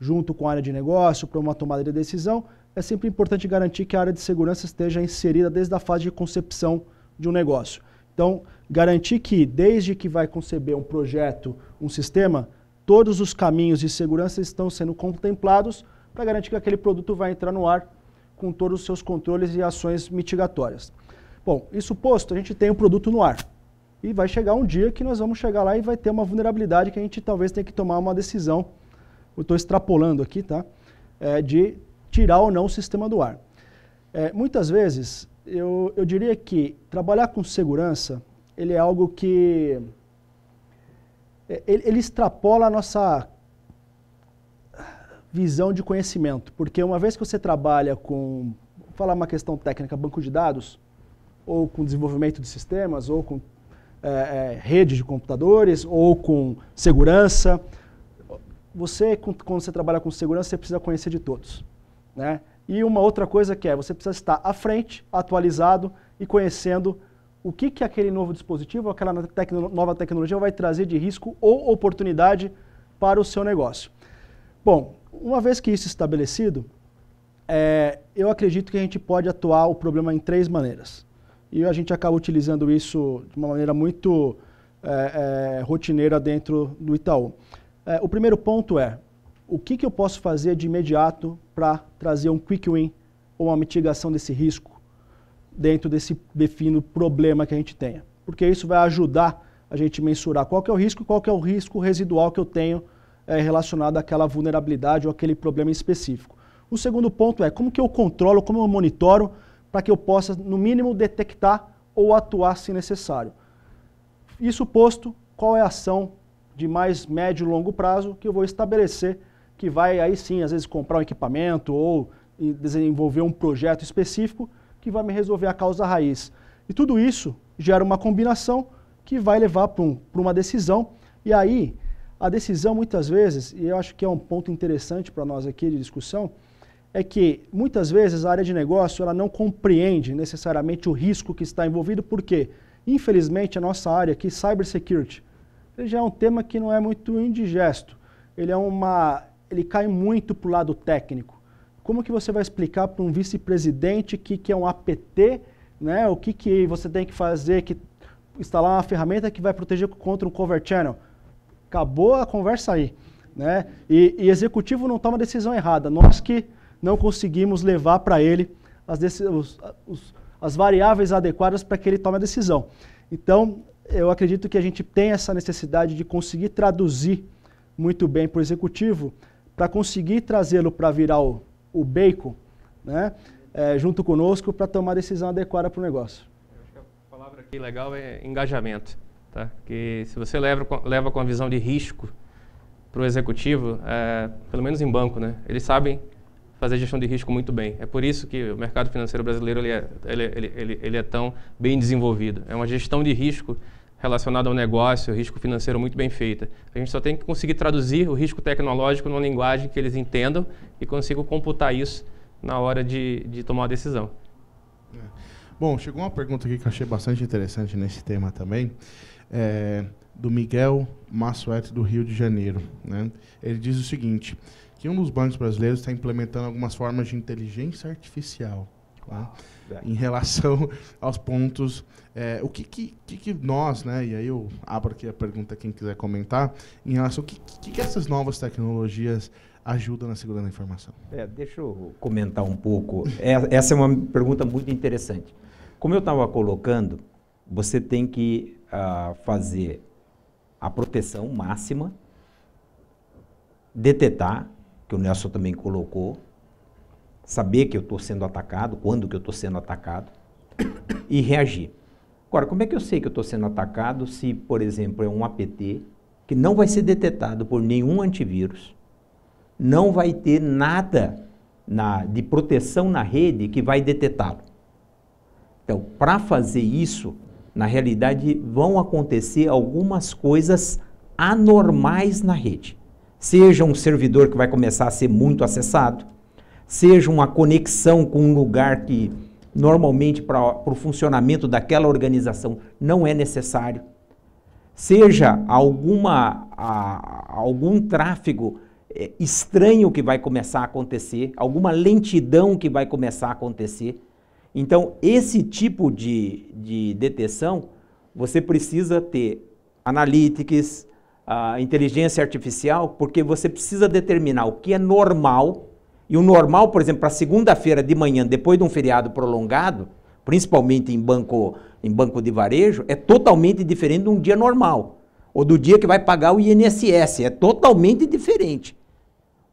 junto com a área de negócio para uma tomada de decisão, é sempre importante garantir que a área de segurança esteja inserida desde a fase de concepção de um negócio. Então, garantir que, desde que vai conceber um projeto, um sistema, todos os caminhos de segurança estão sendo contemplados para garantir que aquele produto vai entrar no ar com todos os seus controles e ações mitigatórias. Bom, isso posto, a gente tem o um produto no ar. E vai chegar um dia que nós vamos chegar lá e vai ter uma vulnerabilidade que a gente talvez tenha que tomar uma decisão. Eu estou extrapolando aqui, tá? É, de tirar ou não o sistema do ar. É, muitas vezes, eu, eu diria que trabalhar com segurança, ele é algo que... É, ele, ele extrapola a nossa visão de conhecimento, porque uma vez que você trabalha com, vou falar uma questão técnica, banco de dados, ou com desenvolvimento de sistemas, ou com é, é, rede de computadores, ou com segurança, você, quando você trabalha com segurança, você precisa conhecer de todos. Né? E uma outra coisa que é, você precisa estar à frente, atualizado e conhecendo o que, que aquele novo dispositivo, aquela tecno nova tecnologia vai trazer de risco ou oportunidade para o seu negócio. Bom, uma vez que isso é estabelecido, é, eu acredito que a gente pode atuar o problema em três maneiras. E a gente acaba utilizando isso de uma maneira muito é, é, rotineira dentro do Itaú. É, o primeiro ponto é, o que, que eu posso fazer de imediato para trazer um quick win ou uma mitigação desse risco dentro desse defino problema que a gente tenha. Porque isso vai ajudar a gente mensurar qual que é o risco e qual que é o risco residual que eu tenho é, relacionado àquela vulnerabilidade ou aquele problema específico. O segundo ponto é como que eu controlo, como eu monitoro para que eu possa, no mínimo, detectar ou atuar se necessário. Isso posto, qual é a ação de mais médio e longo prazo que eu vou estabelecer que vai aí sim, às vezes, comprar um equipamento ou desenvolver um projeto específico que vai me resolver a causa raiz. E tudo isso gera uma combinação que vai levar para um, uma decisão. E aí, a decisão muitas vezes, e eu acho que é um ponto interessante para nós aqui de discussão, é que muitas vezes a área de negócio ela não compreende necessariamente o risco que está envolvido, porque, infelizmente, a nossa área aqui, cybersecurity, já é um tema que não é muito indigesto. Ele é uma ele cai muito para o lado técnico. Como que você vai explicar para um vice-presidente que, que é um APT, né? O que, que você tem que fazer, que instalar uma ferramenta que vai proteger contra um cover channel? Acabou a conversa aí, né? E, e executivo não toma decisão errada. Nós que não conseguimos levar para ele as, os, os, as variáveis adequadas para que ele tome a decisão. Então, eu acredito que a gente tem essa necessidade de conseguir traduzir muito bem para o executivo para conseguir trazê-lo para virar o, o bacon, né, é, junto conosco, para tomar a decisão adequada para o negócio.
Eu acho que a palavra aqui legal é engajamento. Tá? Que se você leva, leva com a visão de risco para o executivo, é, pelo menos em banco, né, eles sabem fazer gestão de risco muito bem. É por isso que o mercado financeiro brasileiro ele é, ele, ele, ele, ele é tão bem desenvolvido. É uma gestão de risco relacionada ao negócio, risco financeiro muito bem feita. A gente só tem que conseguir traduzir o risco tecnológico numa linguagem que eles entendam e consigam computar isso na hora de, de tomar a decisão.
É. Bom, chegou uma pergunta aqui que eu achei bastante interessante nesse tema também, é, do Miguel Massuete, do Rio de Janeiro. Né? Ele diz o seguinte, que um dos bancos brasileiros está implementando algumas formas de inteligência artificial. Tá? em relação [laughs] aos pontos. É, o que, que, que, nós, né, e aí eu abro aqui a pergunta quem quiser comentar, em relação ao que, que, que essas novas tecnologias ajudam na segurança da informação?
É, deixa eu comentar um pouco. É, essa é uma pergunta muito interessante. Como eu estava colocando, você tem que uh, fazer a proteção máxima, detetar, que o Nelson também colocou, saber que eu estou sendo atacado, quando que eu estou sendo atacado [coughs] e reagir. Agora, como é que eu sei que eu estou sendo atacado se, por exemplo, é um APT que não vai ser detetado por nenhum antivírus, não vai ter nada na, de proteção na rede que vai detetá-lo? Então, para fazer isso, na realidade, vão acontecer algumas coisas anormais na rede. Seja um servidor que vai começar a ser muito acessado, seja uma conexão com um lugar que normalmente para o funcionamento daquela organização não é necessário, seja alguma, a, algum tráfego é, estranho que vai começar a acontecer, alguma lentidão que vai começar a acontecer. Então, esse tipo de, de detecção, você precisa ter analytics, ah, inteligência artificial, porque você precisa determinar o que é normal e o normal, por exemplo, para segunda-feira de manhã, depois de um feriado prolongado, principalmente em banco, em banco de varejo, é totalmente diferente de um dia normal. Ou do dia que vai pagar o INSS, é totalmente diferente.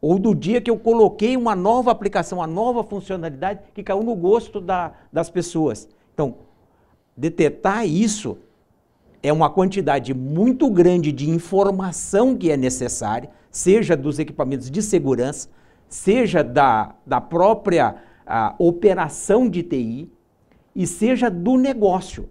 Ou do dia que eu coloquei uma nova aplicação, uma nova funcionalidade que caiu no gosto da, das pessoas. Então, detectar isso é uma quantidade muito grande de informação que é necessária, seja dos equipamentos de segurança, seja da, da própria a, operação de TI e seja do negócio.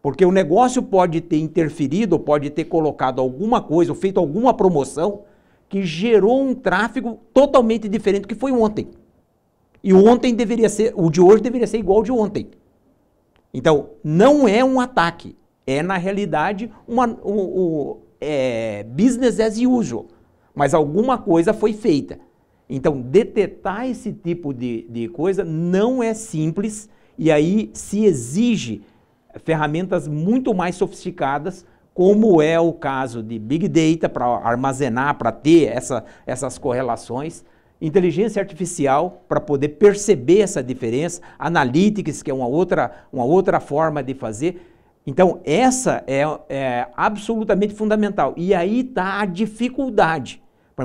Porque o negócio pode ter interferido, pode ter colocado alguma coisa, ou feito alguma promoção que gerou um tráfego totalmente diferente do que foi ontem. E o ontem deveria ser, o de hoje deveria ser igual ao de ontem. Então, não é um ataque, é na realidade uma, um, um, é, business as usual. Mas alguma coisa foi feita. Então, detectar esse tipo de, de coisa não é simples e aí se exige ferramentas muito mais sofisticadas, como é o caso de Big Data, para armazenar, para ter essa, essas correlações, inteligência artificial, para poder perceber essa diferença, analytics, que é uma outra, uma outra forma de fazer. Então, essa é, é absolutamente fundamental. E aí está a dificuldade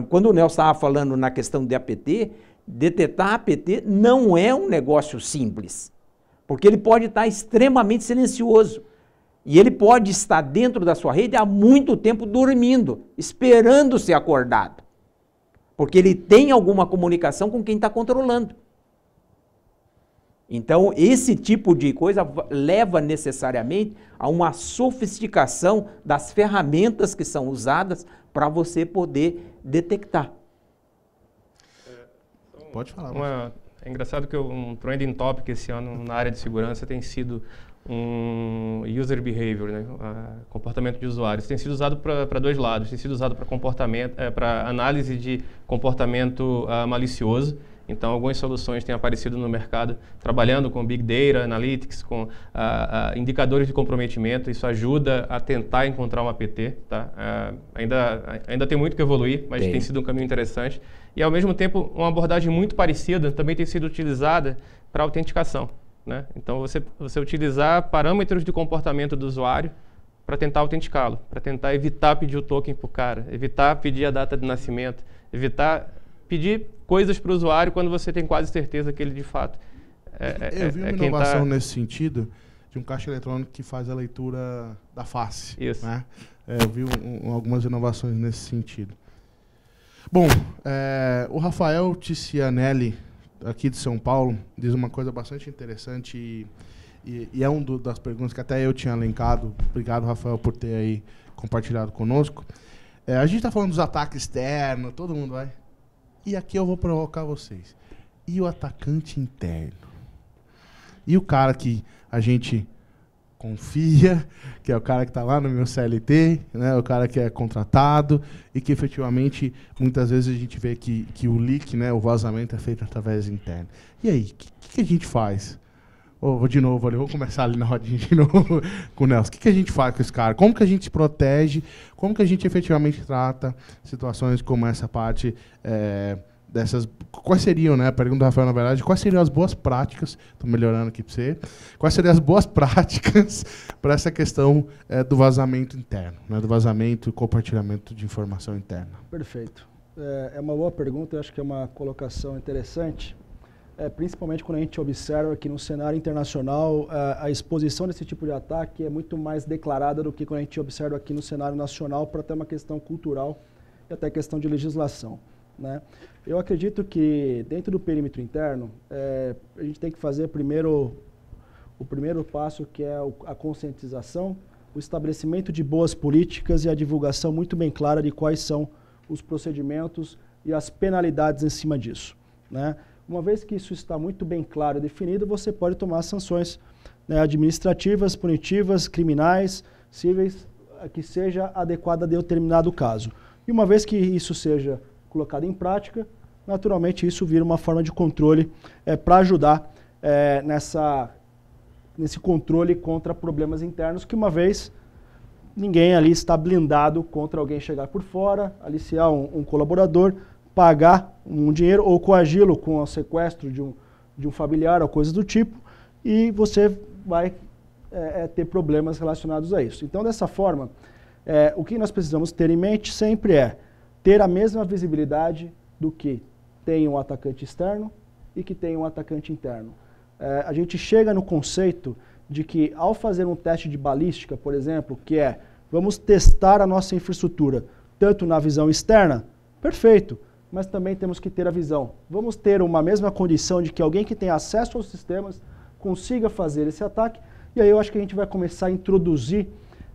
quando o Nelson estava falando na questão de APT, detectar APT não é um negócio simples, porque ele pode estar extremamente silencioso. E ele pode estar dentro da sua rede há muito tempo dormindo, esperando ser acordado. Porque ele tem alguma comunicação com quem está controlando. Então, esse tipo de coisa leva necessariamente a uma sofisticação das ferramentas que são usadas para você poder detectar.
É,
pode falar. Uma, é engraçado que um trending topic esse ano na área de segurança tem sido um user behavior, né? Uh, comportamento de usuários. Tem sido usado para dois lados. Tem sido usado para comportamento, é, para análise de comportamento uh, malicioso então, algumas soluções têm aparecido no mercado trabalhando com Big Data, Analytics, com ah, ah, indicadores de comprometimento. Isso ajuda a tentar encontrar uma APT. Tá? Ah, ainda, ainda tem muito que evoluir, mas tem. tem sido um caminho interessante. E, ao mesmo tempo, uma abordagem muito parecida também tem sido utilizada para autenticação. Né? Então, você, você utilizar parâmetros de comportamento do usuário para tentar autenticá-lo, para tentar evitar pedir o token para o cara, evitar pedir a data de nascimento, evitar pedir coisas para o usuário quando você tem quase certeza que ele de fato é, é Eu vi é uma tá inovação
nesse sentido de um caixa eletrônico que faz a leitura da face. Isso. Né? É, eu vi um, um, algumas inovações nesse sentido. Bom, é, o Rafael Ticianelli, aqui de São Paulo, diz uma coisa bastante interessante e, e, e é uma das perguntas que até eu tinha elencado. Obrigado, Rafael, por ter aí compartilhado conosco. É, a gente está falando dos ataques externos, todo mundo vai. E aqui eu vou provocar vocês. E o atacante interno? E o cara que a gente confia, [laughs] que é o cara que está lá no meu CLT, né, o cara que é contratado e que efetivamente muitas vezes a gente vê que, que o leak, né, o vazamento é feito através interno. E aí, o que, que, a gente faz? Oh, vou de novo ali, vou começar ali na rodinha de [laughs] novo com o Nelson. O que, que a gente faz com esse cara? Como que a gente se protege? Como que a gente efetivamente trata situações como essa parte é, dessas. Quais seriam, né? pergunta do Rafael, na verdade, quais seriam as boas práticas? Estou melhorando aqui para você. Quais seriam as boas [laughs] práticas para essa questão é, do vazamento interno, né? do vazamento e compartilhamento de informação interna?
Perfeito. É, é uma boa pergunta, eu acho que é uma colocação interessante é, principalmente quando a gente observa que no cenário internacional a, é, a, exposição desse tipo de ataque é muito mais declarada do que quando a gente observa aqui no cenário nacional para até uma questão cultural e até questão de legislação. Né? Eu acredito que dentro do perímetro interno é, a gente tem que fazer primeiro o primeiro passo que é o, a conscientização, o estabelecimento de boas políticas e a divulgação muito bem clara de quais são os procedimentos e as penalidades em cima disso. Né? Uma vez que isso está muito bem claro e definido, você pode tomar sanções né, administrativas, punitivas, criminais, cíveis, que seja adequada a determinado caso. E uma vez que isso seja colocado em prática, naturalmente isso vira uma forma de controle é, eh, para ajudar é, nessa, nesse controle contra problemas internos, que uma vez ninguém ali está blindado contra alguém chegar por fora, aliciar um, um colaborador, pagar um dinheiro ou coagi-lo com o sequestro de um, de um familiar ou coisa do tipo, e você vai é, é, ter problemas relacionados a isso. Então, dessa forma, é, o que nós precisamos ter em mente sempre é ter a mesma visibilidade do que tem um atacante externo e que tem um atacante interno. É, a gente chega no conceito de que ao fazer um teste de balística, por exemplo, que é vamos testar a nossa infraestrutura tanto na visão externa, perfeito, mas também temos que ter a visão. Vamos ter uma mesma condição de que alguém que tem acesso aos sistemas consiga fazer esse ataque, e aí eu acho que a gente vai começar a introduzir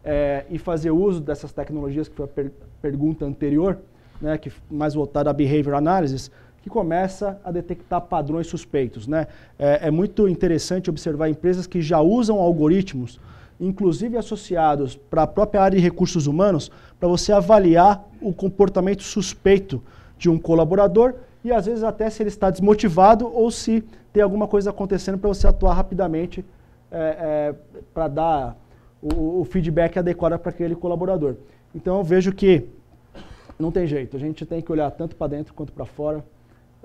é, e fazer uso dessas tecnologias, que foi a per pergunta anterior, né, que mais voltada a behavior analysis, que começa a detectar padrões suspeitos. Né? É, é muito interessante observar empresas que já usam algoritmos, inclusive associados para a própria área de recursos humanos, para você avaliar o comportamento suspeito de um colaborador e às vezes até se ele está desmotivado ou se tem alguma coisa acontecendo para você atuar rapidamente é, é, para dar o, o, feedback adequado para aquele colaborador. Então eu vejo que não tem jeito, a gente tem que olhar tanto para dentro quanto para fora,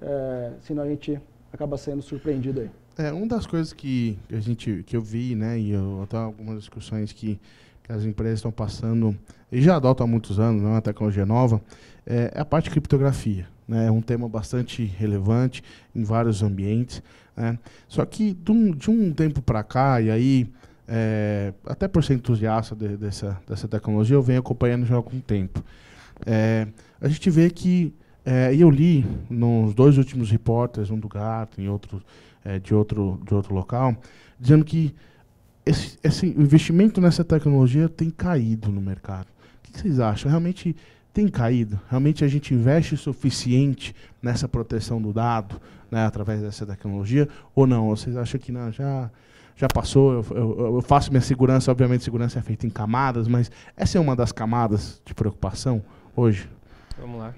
é, senão a gente acaba sendo surpreendido aí.
É, uma das coisas que a gente que eu vi, né, e eu, até algumas discussões que que as empresas estão passando, e já adotam há muitos anos, não é uma tecnologia nova, é, é a parte de criptografia. Né? É um tema bastante relevante em vários ambientes. Né? Só que de um, de um tempo para cá, e aí, é, até por ser entusiasta de, dessa, dessa tecnologia, eu venho acompanhando já há algum tempo. É, a gente vê que, é, eu li nos dois últimos reportes, um do Gato e outro, é, de, outro, de outro local, dizendo que esse, esse investimento nessa tecnologia tem caído no mercado. O que vocês acham? Realmente tem caído? Realmente a gente investe o suficiente nessa proteção do dado, né, através dessa tecnologia, ou não? vocês acham que não, já, já passou, eu, eu, eu, faço minha segurança, obviamente segurança é feita em camadas, mas essa é uma das camadas de preocupação hoje?
Vamos lá.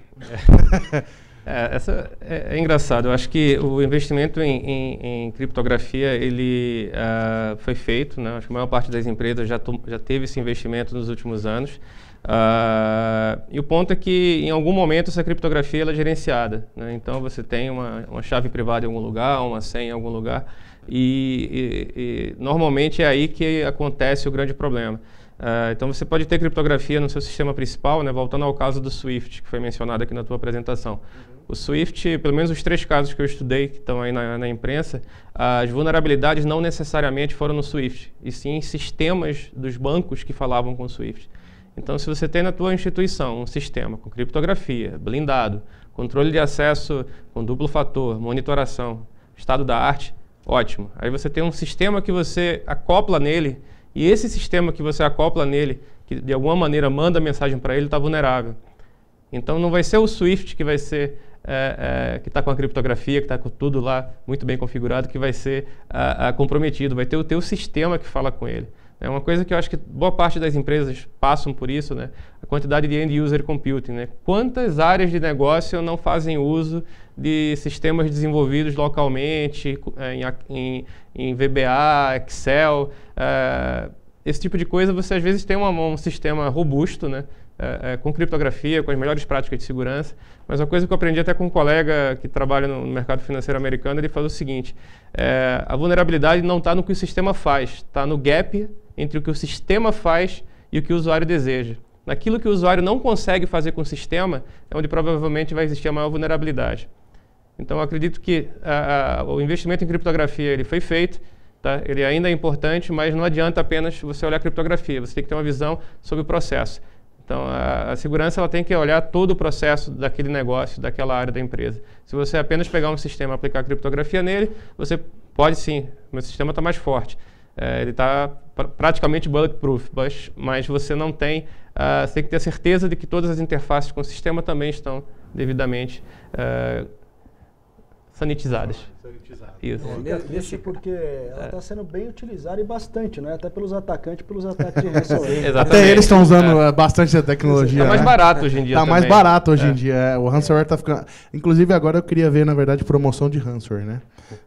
É. [laughs] [laughs] É, essa é, é, engraçado. Eu acho que o investimento em, em, em criptografia ele uh, foi feito. Né? Acho que a maior parte das empresas já, já teve esse investimento nos últimos anos. Uh, e o ponto é que em algum momento essa criptografia é gerenciada. Né? Então você tem uma, uma, chave privada em algum lugar, uma senha em algum lugar, e, e, e normalmente é aí que acontece o grande problema. Uh, então você pode ter criptografia no seu sistema principal, né? voltando ao caso do Swift, que foi mencionado aqui na tua apresentação. Uhum. O Swift, pelo menos os três casos que eu estudei, que estão aí na, na, imprensa, as vulnerabilidades não necessariamente foram no Swift, e sim em sistemas dos bancos que falavam com o Swift. Então, se você tem na tua instituição um sistema com criptografia, blindado, controle de acesso com duplo fator, monitoração, estado da arte, ótimo. Aí você tem um sistema que você acopla nele, e esse sistema que você acopla nele, que de alguma maneira manda mensagem para ele, está vulnerável. Então, não vai ser o Swift que vai ser é, é, que está com a criptografia, que está com tudo lá muito bem configurado, que vai ser a, a comprometido, vai ter o teu sistema que fala com ele. É uma coisa que eu acho que boa parte das empresas passam por isso, né? A quantidade de end-user computing, né? Quantas áreas de negócio não fazem uso de sistemas desenvolvidos localmente, é, em, em, em VBA, Excel, uh, esse tipo de coisa, você às vezes tem uma, um sistema robusto, né? É, é, com criptografia, com as melhores práticas de segurança. Mas uma coisa que eu aprendi até com um colega que trabalha no, mercado financeiro americano, ele faz o seguinte: é, a vulnerabilidade não está no que o sistema faz, está no gap entre o que o sistema faz e o que o usuário deseja. Naquilo que o usuário não consegue fazer com o sistema, é onde provavelmente vai existir a maior vulnerabilidade. Então, acredito que a, a, o investimento em criptografia ele foi feito, Tá? Ele ainda é importante, mas não adianta apenas você olhar criptografia. Você tem que ter uma visão sobre o processo. Então, a, a, segurança ela tem que olhar todo o processo daquele negócio, daquela área da empresa. Se você apenas pegar um sistema e aplicar criptografia nele, você pode sim, meu sistema está mais forte. É, ele está pr praticamente bulletproof, mas, mas, você não tem, uh, você tem que ter certeza de que todas as interfaces com o sistema também estão devidamente uh, Sanitizadas. Isso. É, é
isso porque ela está é. sendo bem utilizada e bastante, né? Até pelos atacantes, pelos ataques de [laughs]
Até eles estão usando
é. é. bastante essa tecnologia. Está
mais
né? barato hoje em dia. Está mais barato hoje é. em
dia. O ransomware está ficando. Inclusive, agora eu queria ver, na verdade, promoção de ransomware, né?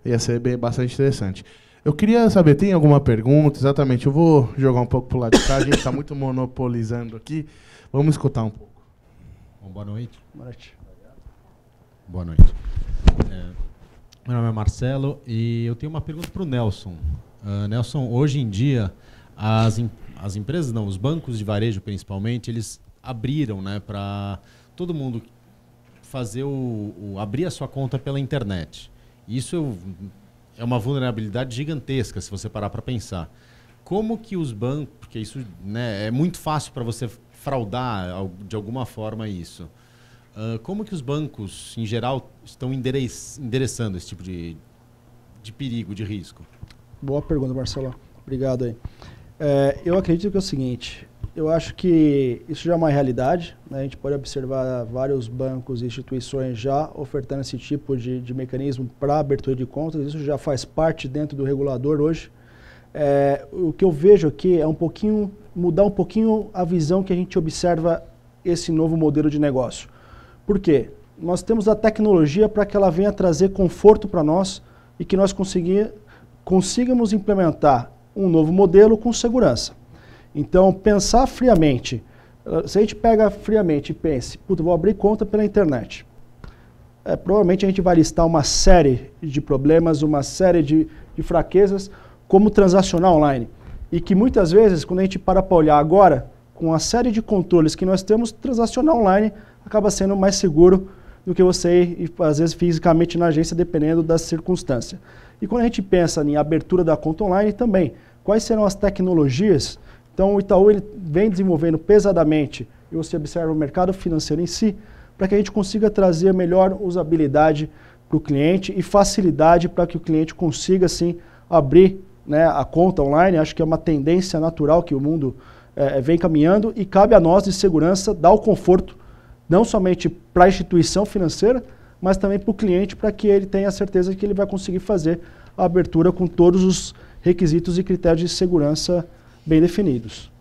Ia ser bem, bastante interessante. Eu queria saber, tem alguma pergunta? Exatamente. Eu vou jogar um pouco para o lado de cá. A gente está muito [laughs] monopolizando aqui. Vamos escutar um pouco.
Bom, boa noite. Boa noite. Boa noite. Meu nome é Marcelo e eu tenho uma pergunta para o Nelson. Uh, Nelson, hoje em dia, as, as empresas, não, os bancos de varejo principalmente, eles abriram né, para todo mundo fazer o, o, abrir a sua conta pela internet. Isso é, é uma vulnerabilidade gigantesca, se você parar para pensar. Como que os bancos, porque isso né, é muito fácil para você fraudar de alguma forma isso. Uh, como que os bancos, em geral, estão endereçando esse tipo de, de perigo, de risco? Boa pergunta, Marcelo. Obrigado aí. É, eu acredito que é o seguinte, eu acho que isso já é uma realidade. Né? A gente pode observar vários bancos e instituições já ofertando esse tipo de, de mecanismo para abertura de contas. Isso já faz parte dentro do regulador hoje. É, o que eu vejo aqui é um pouquinho mudar um pouquinho a visão que a gente observa esse novo modelo de negócio. Por quê? Nós temos a tecnologia para que ela venha trazer conforto para nós e que nós consigamos implementar um novo modelo com segurança. Então, pensar friamente. Eh, se a gente pega friamente e pense, puta, vou abrir conta pela internet. É, provavelmente a gente vai listar uma série de problemas, uma série de, de fraquezas, como transacionar online. E que muitas vezes, quando a gente para para olhar agora, com a série de controles que nós temos, transacionar online acaba sendo mais seguro do que você às vezes, fisicamente na agência, dependendo da circunstância. E quando a gente pensa em abertura da conta online também, quais serão as tecnologias? Então, o Itaú ele vem desenvolvendo pesadamente, e você observa o mercado financeiro em si, para que a gente consiga trazer melhor usabilidade para o cliente e facilidade para que o cliente consiga, assim, abrir né, a conta online. Acho que é uma tendência natural que o mundo é, vem caminhando e cabe a nós, de segurança, dar o conforto não somente para a instituição financeira, mas também para o cliente, para que ele tenha a certeza de que ele vai conseguir fazer a abertura com todos os requisitos e critérios de segurança bem definidos.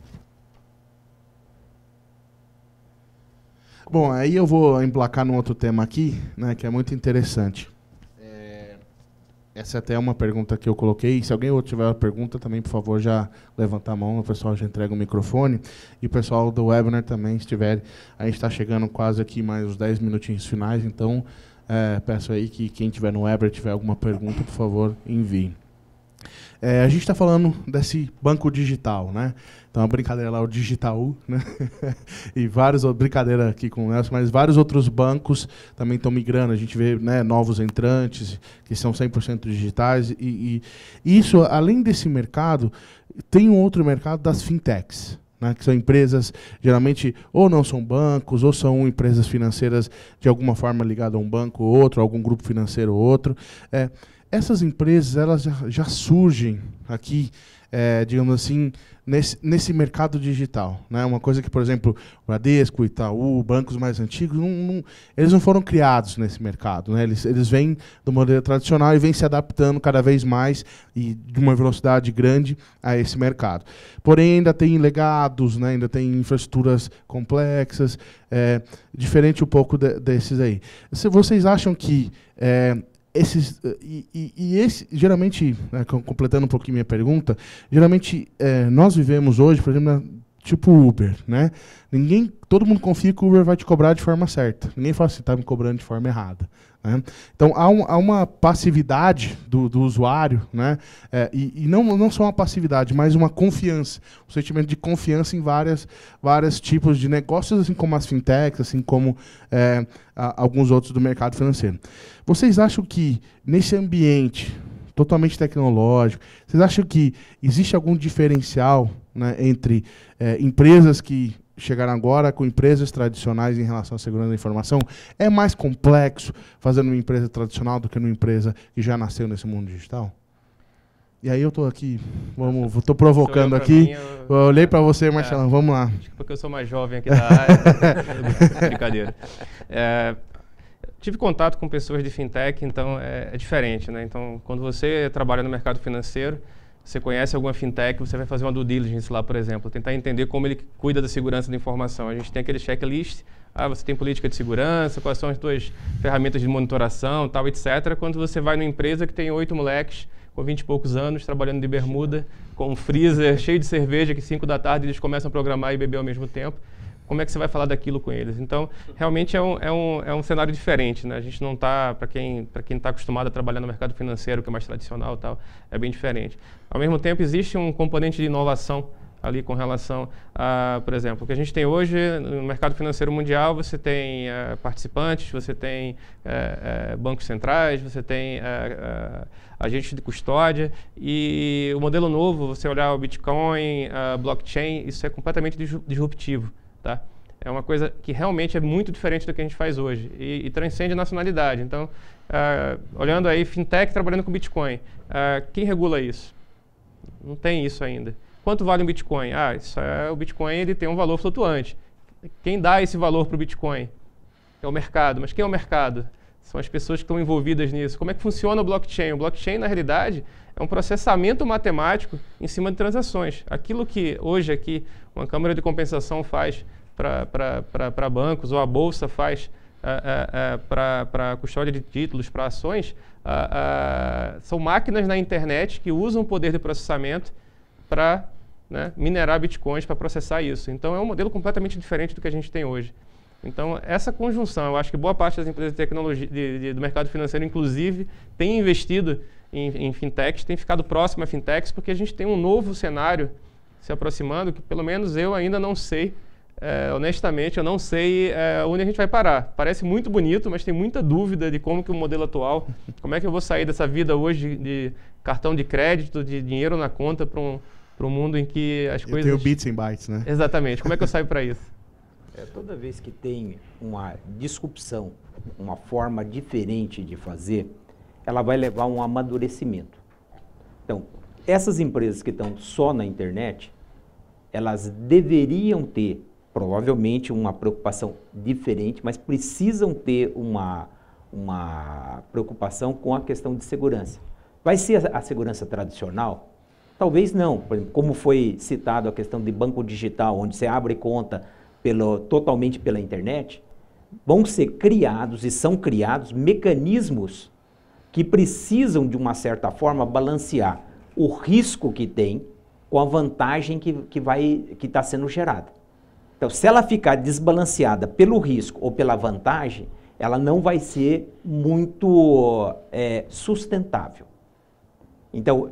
Bom, aí eu vou emplacar num outro tema aqui, né, que é muito interessante. Essa é até é uma pergunta que eu coloquei. Se alguém outro tiver uma pergunta, também, por favor, já levanta a mão. O pessoal já entrega o microfone. E o pessoal do webinar também, se tiver. A gente está chegando quase aqui mais os 10 minutinhos finais. Então, é, peço aí que quem tiver no webinar tiver alguma pergunta, por favor, envie. É, a gente está falando desse banco digital, né? Então, a brincadeira lá, o Digital, né? [laughs] e várias, brincadeira aqui com o Nelson, mas vários outros bancos também estão migrando. A gente vê né, novos entrantes que são 100% digitais. E, e isso, além desse mercado, tem um outro mercado das fintechs. Né, que são empresas, geralmente, ou não são bancos, ou são empresas financeiras de alguma forma ligadas a um banco ou outro, algum grupo financeiro ou outro. É, essas empresas elas já, já surgem aqui, é, digamos assim, nesse, nesse mercado digital. Né? Uma coisa que, por exemplo, Bradesco, Itaú, bancos mais antigos, não, não, eles não foram criados nesse mercado. Né? Eles, eles vêm do modelo tradicional e vêm se adaptando cada vez mais e de uma velocidade grande a esse mercado. Porém, ainda tem legados, né? ainda tem infraestruturas complexas, é, diferente um pouco de, desses aí. Se vocês acham que é, esses eh, e, e, e esse, geralmente né, completando um pouquinho minha pergunta geralmente é, nós vivemos hoje por exemplo tipo Uber né ninguém todo mundo confia que o Uber vai te cobrar de forma certa ninguém fala assim está me cobrando de forma errada né? Então há, um, há, uma passividade do, do usuário, né? É, e, e, não, não só uma passividade, mas uma confiança, um sentimento de confiança em várias, várias tipos de negócios, assim como as fintechs, assim como é, a, alguns outros do mercado financeiro. Vocês acham que nesse ambiente totalmente tecnológico, vocês acham que existe algum diferencial né, entre é, empresas que chegaram agora com empresas tradicionais em relação à segurança da informação. É mais complexo fazer numa empresa tradicional do que numa empresa que já nasceu nesse mundo digital? E aí eu estou aqui, vamos, estou [laughs] provocando aqui. Mim, eu... eu... olhei para você, é. Marcelão, é, vamos lá. Desculpa que eu sou mais jovem aqui da área.
[laughs] Brincadeira. É, tive contato com pessoas de fintech, então é, é diferente, né? Então, quando você trabalha no mercado financeiro, você conhece alguma fintech, você vai fazer uma due diligence lá, por exemplo, tentar entender como ele cuida da segurança da informação. A gente tem aquele checklist, ah, você tem política de segurança, quais são as suas ferramentas de monitoração, tal, etc. Quando você vai numa empresa que tem oito moleques com vinte e poucos anos, trabalhando de bermuda, com um freezer cheio de cerveja, que cinco da tarde eles começam a programar e beber ao mesmo tempo como é que você vai falar daquilo com eles? Então, realmente é um, é um, é um cenário diferente, né? A gente não está, para quem para quem está acostumado a trabalhar no mercado financeiro, que é mais tradicional tal, é bem diferente. Ao mesmo tempo, existe um componente de inovação ali com relação a, por exemplo, o que a gente tem hoje no mercado financeiro mundial, você tem uh, participantes, você tem uh, uh, bancos centrais, você tem agentes de custódia e o modelo novo, você olhar o Bitcoin, a blockchain, isso é completamente disruptivo tá? É uma coisa que realmente é muito diferente do que a gente faz hoje e, e transcende nacionalidade. Então, uh, olhando aí, fintech trabalhando com Bitcoin, uh, quem regula isso? Não tem isso ainda. Quanto vale um Bitcoin? Ah, isso é, o Bitcoin ele tem um valor flutuante. Quem dá esse valor para o Bitcoin? É o mercado. Mas quem é o mercado? São as pessoas que estão envolvidas nisso. Como é que funciona o blockchain? O blockchain, na realidade, é um processamento matemático em cima de transações. Aquilo que hoje aqui uma câmara de compensação faz para bancos, ou a Bolsa faz uh, uh, para custódia de títulos, para ações, são máquinas na internet que usam o poder de processamento para né, minerar bitcoins, para processar isso. Então é um modelo completamente diferente do que a gente tem hoje. Então, essa conjunção, eu acho que boa parte das empresas de tecnologia, de, de, do mercado financeiro, inclusive, tem investido em, em, fintechs, tem ficado próximo a fintechs, porque a gente tem um novo cenário se aproximando que, pelo menos, eu ainda não sei é, honestamente, eu não sei é, onde a gente vai parar. Parece muito bonito, mas tem muita dúvida de como que o modelo atual, como é que eu vou sair dessa vida hoje de cartão de crédito, de dinheiro na conta para um, para o mundo em que as eu coisas... tem bits em bytes, né? Exatamente. Como é que eu saio para isso? [laughs]
É, toda vez que tem uma disrupção, uma forma diferente de fazer, ela vai levar a um amadurecimento. Então, essas empresas que estão só na internet, elas deveriam ter provavelmente uma preocupação diferente, mas precisam ter uma, uma preocupação com a questão de segurança. Vai ser a, a segurança tradicional? Talvez não. Por exemplo, como foi citado a questão de banco digital, onde você abre conta pelo, totalmente pela internet, vão ser criados e são criados mecanismos que precisam, de uma certa forma, balancear o risco que tem com a vantagem que, que vai que está sendo gerada. Então, se ela ficar desbalanceada pelo risco ou pela vantagem, ela não vai ser muito é, sustentável. Então,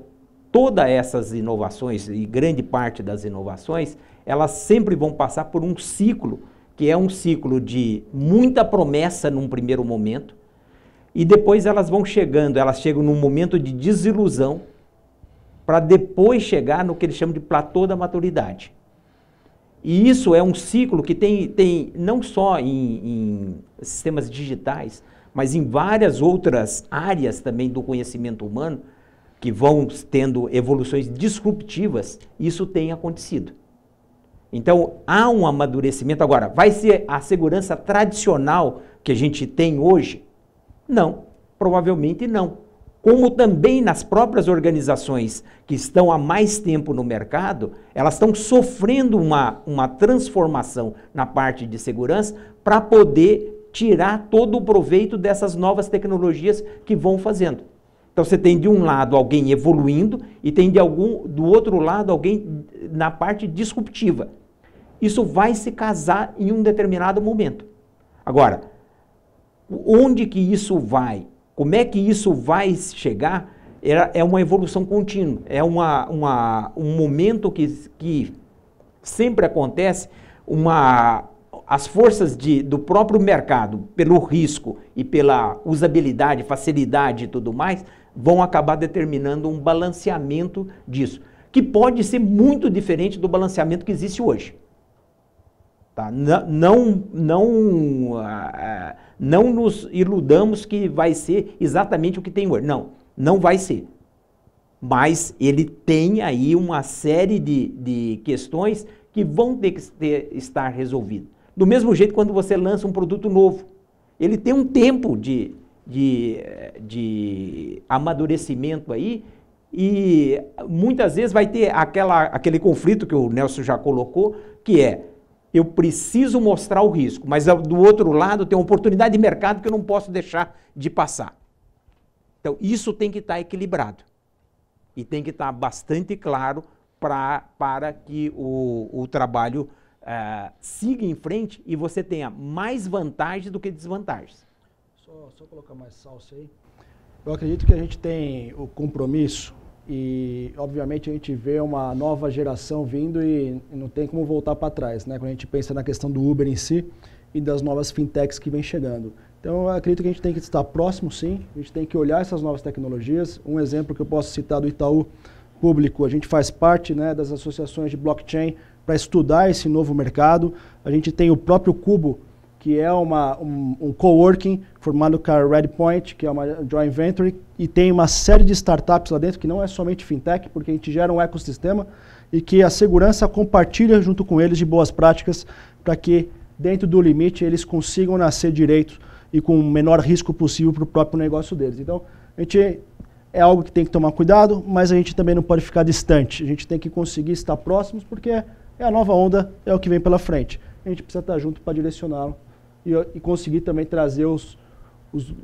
todas essas inovações e grande parte das inovações, elas sempre vão passar por um ciclo, que é um ciclo de muita promessa num primeiro momento, e depois elas vão chegando, elas chegam num momento de desilusão, para depois chegar no que eles chamam de platô da maturidade. E isso é um ciclo que tem, tem não só em, em sistemas digitais, mas em várias outras áreas também do conhecimento humano, que vão tendo evoluções disruptivas, isso tem acontecido. Então, há um amadurecimento. Agora, vai ser a segurança tradicional que a gente tem hoje? Não, provavelmente não como também nas próprias organizações que estão há mais tempo no mercado, elas estão sofrendo uma, uma transformação na parte de segurança para poder tirar todo o proveito dessas novas tecnologias que vão fazendo. Então você tem de um lado alguém evoluindo e tem de algum do outro lado alguém na parte disruptiva. Isso vai se casar em um determinado momento. Agora, onde que isso vai como é que isso vai chegar? é uma evolução contínua, é uma, uma, um momento que, que sempre acontece, uma, as forças de, do próprio mercado, pelo risco e pela usabilidade, facilidade e tudo mais, vão acabar determinando um balanceamento disso, que pode ser muito diferente do balanceamento que existe hoje. Tá? Não, não, não, ah, ah, não nos iludamos que vai ser exatamente o que tem hoje. Não, não vai ser. Mas ele tem aí uma série de, de questões que vão ter que ter, estar resolvidas. Do mesmo jeito, quando você lança um produto novo, ele tem um tempo de, de, de amadurecimento aí e muitas vezes vai ter aquela, aquele conflito que o Nelson já colocou, que é eu preciso mostrar o risco, mas ah, do outro lado tem uma oportunidade de mercado que eu não posso deixar de passar. Então, isso tem que estar equilibrado e tem que estar bastante claro pra, para que o, o trabalho uh, siga em frente e você tenha mais vantagens do que desvantagens.
Só, só colocar mais salsa aí. Eu acredito que a gente tem o compromisso e, obviamente, a gente vê uma nova geração vindo e não tem como voltar para trás, né? Quando a gente pensa na questão do Uber em si e das novas fintechs que vem chegando. Então, eu acredito que a gente tem que estar próximo, sim. A gente tem que olhar essas novas tecnologias. Um exemplo que eu posso citar do Itaú Público, a gente faz parte né, das associações de blockchain para estudar esse novo mercado. A gente tem o próprio Cubo, que é uma, um, um coworking formado com a Redpoint, que é uma joint venture, e tem uma série de startups lá dentro, que não é somente fintech, porque a gente gera um ecossistema e que a segurança compartilha junto com eles de boas práticas para que, dentro do limite, eles consigam nascer direito e com o menor risco possível para o próprio negócio deles. Então, a gente é algo que tem que tomar cuidado, mas a gente também não pode ficar distante. A gente tem que conseguir estar próximos, porque é a nova onda, é o que vem pela frente. A gente precisa estar junto para direcioná-lo e, e conseguir também trazer os, os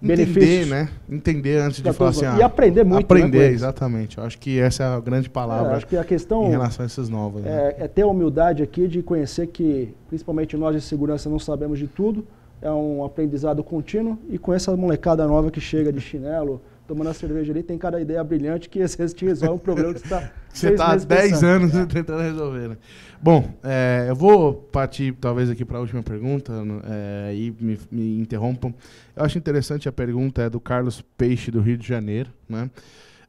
benefícios. Entender, né?
Entender antes de falar assim. Ah, e aprender muito. Né, aprender, né, exatamente. Eu acho que essa é a grande palavra. É, acho que a questão em relação a essas novas. Né? É,
né? é, ter a humildade aqui de conhecer que, principalmente nós de segurança, não sabemos de tudo. É um aprendizado contínuo e com essa molecada nova que chega de chinelo, tomando a cerveja ali, tem cada ideia brilhante que às vezes te resolve um problema que você está. [laughs] você está há 10
anos é. tentando resolver, né? Bom, é, eu vou partir talvez aqui para a última pergunta é, e me, me, interrompam. Eu acho interessante a pergunta é do Carlos Peixe, do Rio de Janeiro, né?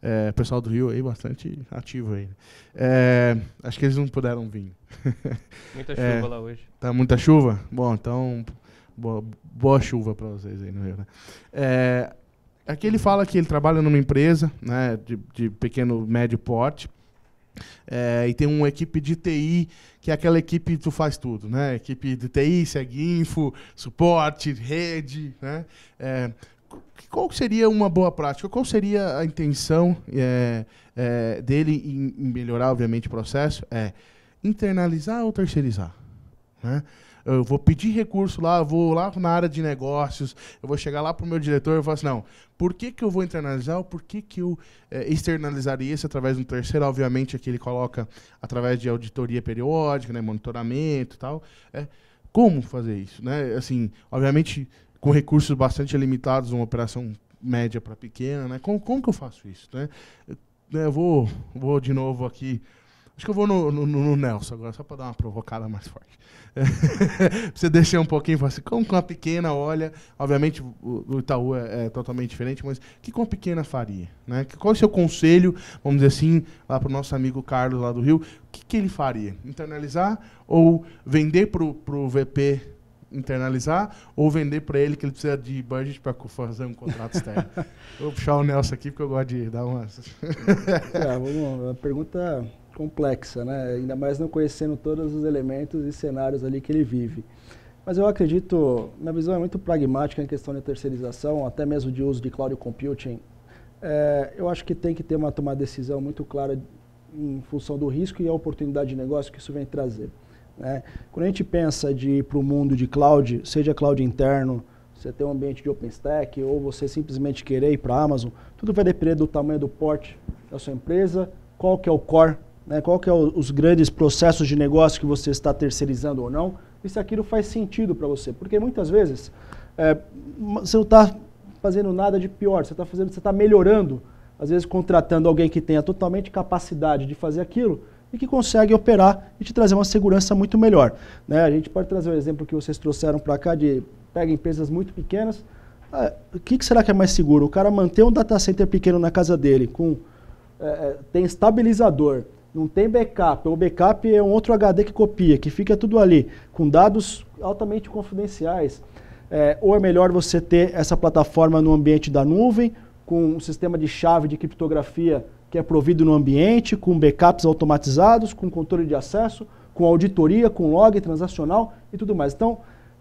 É, pessoal do Rio aí bastante ativo aí. É, acho que eles não puderam vir. [laughs] Muita é, chuva lá hoje. Tá muita chuva? Bom, então boa, boa chuva para vocês aí no Rio, né? É, Aqui ele fala que ele trabalha numa empresa né, de, de pequeno, médio porte. É, e tem uma equipe de TI, que é aquela equipe que tu faz tudo, né? Equipe de TI, segue info, suporte, rede, né? É, qual seria uma boa prática? Qual seria a intenção é, dele em, em melhorar, obviamente, o processo? É internalizar ou terceirizar, né? Ah, eu vou pedir recurso lá, eu vou lá na área de negócios, eu vou chegar lá para o meu diretor e falar assim, não, por que, que eu vou internalizar ou por que, que eu é, externalizaria isso através de um terceiro? Obviamente, aqui ele coloca através de auditoria periódica, né, monitoramento e tal. É, como fazer isso? Né? Assim, obviamente, com recursos bastante limitados, uma operação média para pequena, né? Como, como que eu faço isso? Né? Eu né, vou, vou de novo aqui Acho que eu vou no, no, no Nelson agora, só para dar uma provocada mais forte. [laughs] você deixar um pouquinho, assim, como que uma pequena olha, obviamente o, Itaú é, é, totalmente diferente, mas o que uma pequena faria? Né? Qual é o seu conselho, vamos dizer assim, lá para o nosso amigo Carlos lá do Rio, o que, que ele faria? Internalizar ou vender para o VP internalizar ou vender para ele que ele precisa de budget para fazer um contrato externo? [laughs] Vou puxar o Nelson aqui porque eu gosto de dar umas.
é, vamos A pergunta complexa, né? ainda mais não conhecendo todos os elementos e cenários ali que ele vive. Mas eu acredito, minha visão é muito pragmática em questão de terceirização, até mesmo de uso de cloud computing. É, eu acho que tem que ter uma tomada decisão muito clara em função do risco e a oportunidade de negócio que isso vem trazer. Né? Quando a gente pensa de ir para o mundo de cloud, seja cloud interno, você ter um ambiente de OpenStack ou você simplesmente querer ir para a Amazon, tudo vai depender do tamanho do porte da sua empresa, qual que é o core né, qual que é o, os grandes processos de negócio que você está terceirizando ou não, e se aquilo faz sentido para você. Porque muitas vezes é, você não está fazendo nada de pior, você está fazendo, você está melhorando, às vezes contratando alguém que tenha totalmente capacidade de fazer aquilo e que consegue operar e te trazer uma segurança muito melhor. Né? A gente pode trazer o um exemplo que vocês trouxeram para cá de pega empresas muito pequenas. Ah, o que, que, será que é mais seguro? O cara manter um data center pequeno na casa dele, com é, é tem estabilizador, não tem backup. O backup é um outro HD que copia, que fica tudo ali, com dados altamente confidenciais. É, ou é melhor você ter essa plataforma no ambiente da nuvem, com um sistema de chave de criptografia que é provido no ambiente, com backups automatizados, com controle de acesso, com auditoria, com log transacional e tudo mais. Então,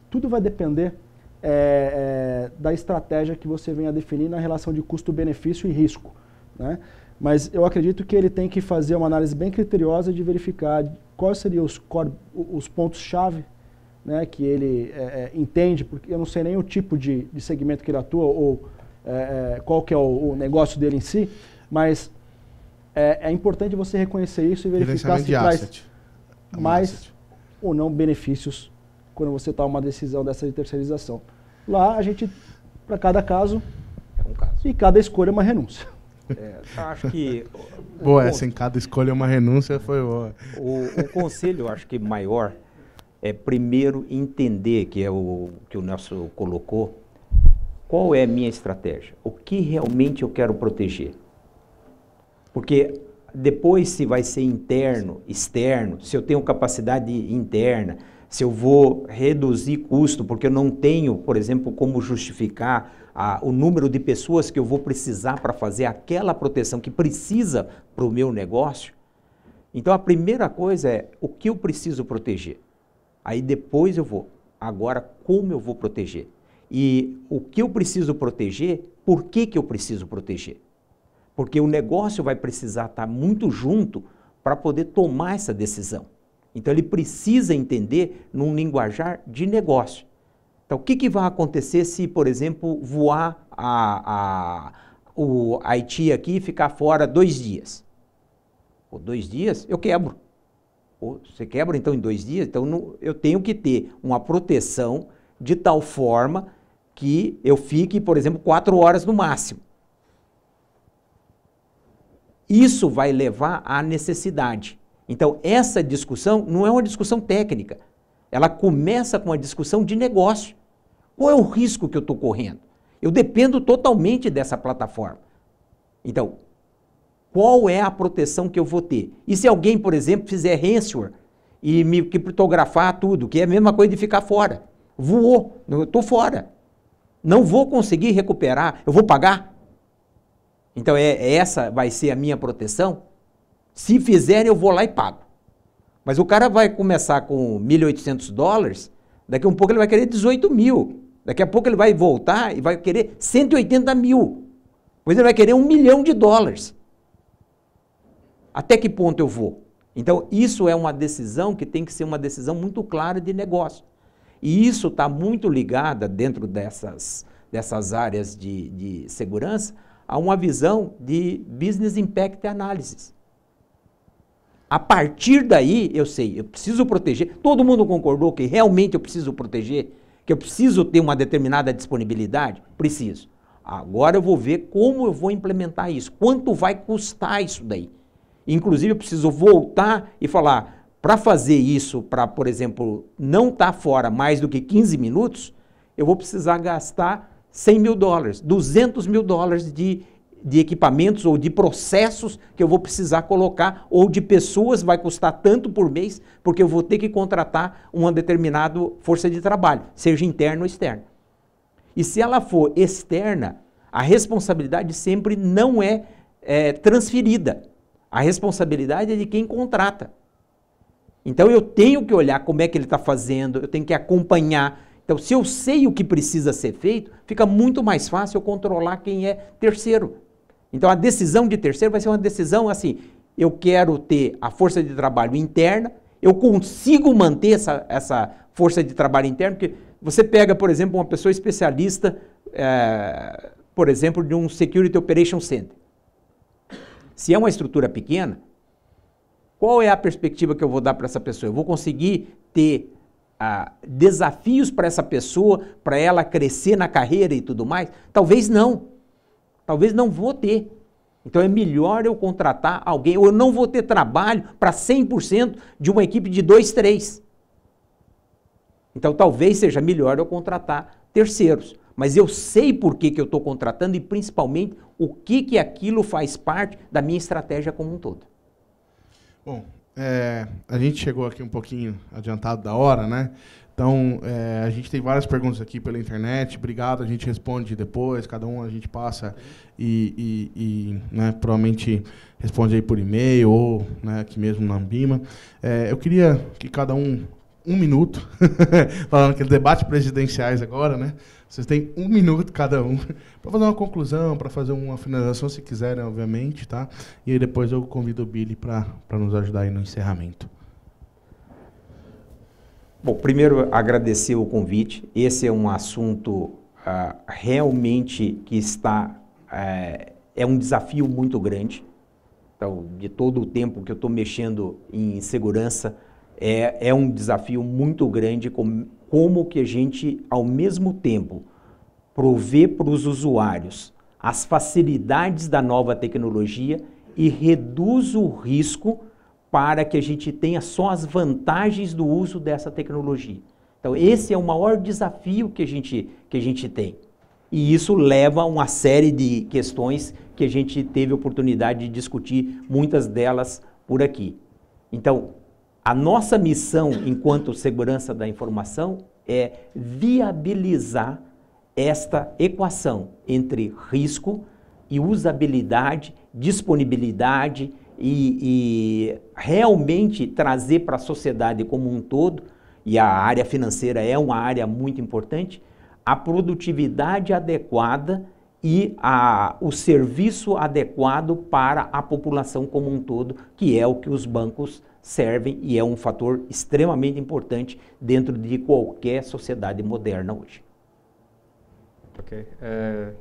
tudo vai depender é, é, da estratégia que você venha definir na relação de custo-benefício e risco. Né? Mas eu acredito que ele tem que fazer uma análise bem criteriosa de verificar quais seriam os, os pontos-chave né, que ele é, é, entende, porque eu não sei nem o tipo de, de segmento que ele atua ou é, é, qual que é o, o, negócio dele em si, mas é, é, importante você reconhecer isso e verificar se traz asset. mais asset. ou não benefícios quando você toma uma decisão dessa de terceirização. Lá a gente, para cada caso, é um caso, e cada escolha é
uma renúncia.
É, acho que.
Boa, essa em cada escolha uma renúncia foi boa.
O, o conselho, acho que maior, é primeiro entender, que é o que o Nelson colocou, qual é a minha estratégia? O que realmente eu quero proteger? Porque depois, se vai ser interno, externo, se eu tenho capacidade interna, se eu vou reduzir custo, porque eu não tenho, por exemplo, como justificar a, o número de pessoas que eu vou precisar para fazer aquela proteção que precisa para o meu negócio. Então a primeira coisa é o que eu preciso proteger. Aí depois eu vou. Agora, como eu vou proteger? E o que eu preciso proteger, por que, que eu preciso proteger? Porque o negócio vai precisar estar tá muito junto para poder tomar essa decisão. Então ele precisa entender num linguajar de negócio. Então, o que, que vai acontecer se, por exemplo, voar a, a, o Haiti aqui e ficar fora dois dias? Ou dois dias, eu quebro. Ou você quebra então em dois dias, então não, eu tenho que ter uma proteção de tal forma que eu fique, por exemplo, quatro horas no máximo. Isso vai levar à necessidade. Então, essa discussão não é uma discussão técnica. Ela começa com uma discussão de negócio. Qual é o risco que eu estou correndo? Eu dependo totalmente dessa plataforma. Então, qual é a proteção que eu vou ter? E se alguém, por exemplo, fizer ransomware e me criptografar tudo, que é a mesma coisa de ficar fora. Voou, eu estou fora. Não vou conseguir recuperar, eu vou pagar. Então, é, é, essa vai ser a minha proteção? Se fizerem, eu vou lá e pago. Mas o cara vai começar com 1.800 dólares, daqui a um pouco ele vai querer 18 mil. Daqui a pouco ele vai voltar e vai querer 180 mil. Depois ele vai querer um milhão de dólares. Até que ponto eu vou? Então, isso é uma decisão que tem que ser uma decisão muito clara de negócio. E isso está muito ligada, dentro dessas, dessas áreas de, de segurança, a uma visão de Business Impact Analysis. A partir daí, eu sei, eu preciso proteger. Todo mundo concordou que realmente eu preciso proteger que eu preciso ter uma determinada disponibilidade? Preciso. Agora eu vou ver como eu vou implementar isso, quanto vai custar isso daí. Inclusive eu preciso voltar e falar, para fazer isso, para, por exemplo, não estar tá fora mais do que 15 minutos, eu vou precisar gastar 100 mil dólares, 200 mil dólares de de equipamentos ou de processos que eu vou precisar colocar, ou de pessoas, vai custar tanto por mês, porque eu vou ter que contratar uma determinada força de trabalho, seja interna ou externa. E se ela for externa, a responsabilidade sempre não é, é transferida. A responsabilidade é de quem contrata. Então eu tenho que olhar como é que ele está fazendo, eu tenho que acompanhar. Então, se eu sei o que precisa ser feito, fica muito mais fácil eu controlar quem é terceiro. Então a decisão de terceiro vai ser uma decisão assim: eu quero ter a força de trabalho interna, eu consigo manter essa, essa força de trabalho interna, porque você pega, por exemplo, uma pessoa especialista, é, por exemplo, de um Security Operation Center. Se é uma estrutura pequena, qual é a perspectiva que eu vou dar para essa pessoa? Eu vou conseguir ter ah, desafios para essa pessoa, para ela crescer na carreira e tudo mais? Talvez não. Talvez não vou ter. Então é melhor eu contratar alguém, ou eu não vou ter trabalho para 100% de uma equipe de dois, três. Então talvez seja melhor eu contratar terceiros. Mas eu sei por que, que eu estou contratando e principalmente o que, que aquilo faz parte da minha estratégia como um todo.
Bom, é, a gente chegou aqui um pouquinho adiantado da hora, né? Então, é, a gente tem várias perguntas aqui pela internet. Obrigado, a gente responde depois. Cada um a gente passa e, e, e né, provavelmente responde aí por e-mail ou né, aqui mesmo na bima. É, eu queria que cada um um minuto, [laughs] falando que debate presidenciais agora, né? Vocês têm um minuto cada um [laughs] para fazer uma conclusão, para fazer uma finalização, se quiserem, obviamente, tá? E aí depois eu convido o Billy para nos ajudar aí no encerramento.
Bom, primeiro agradecer o convite. Esse é um assunto uh, realmente que está uh, é um desafio muito grande. Então, de todo o tempo que eu estou mexendo em segurança, é, é um desafio muito grande como, como que a gente, ao mesmo tempo, provê para os usuários as facilidades da nova tecnologia e reduz o risco para que a gente tenha só as vantagens do uso dessa tecnologia. Então, esse é o maior desafio que a gente, que a gente tem. E isso leva a uma série de questões que a gente teve oportunidade de discutir, muitas delas por aqui. Então, a nossa missão enquanto segurança da informação é viabilizar esta equação entre risco e usabilidade, disponibilidade e, e realmente trazer para a sociedade como um todo, e a área financeira é uma área muito importante, a produtividade adequada e a, o serviço adequado para a população como um todo, que é o que os bancos servem e é um fator extremamente importante dentro de qualquer sociedade moderna hoje.
Ok. É,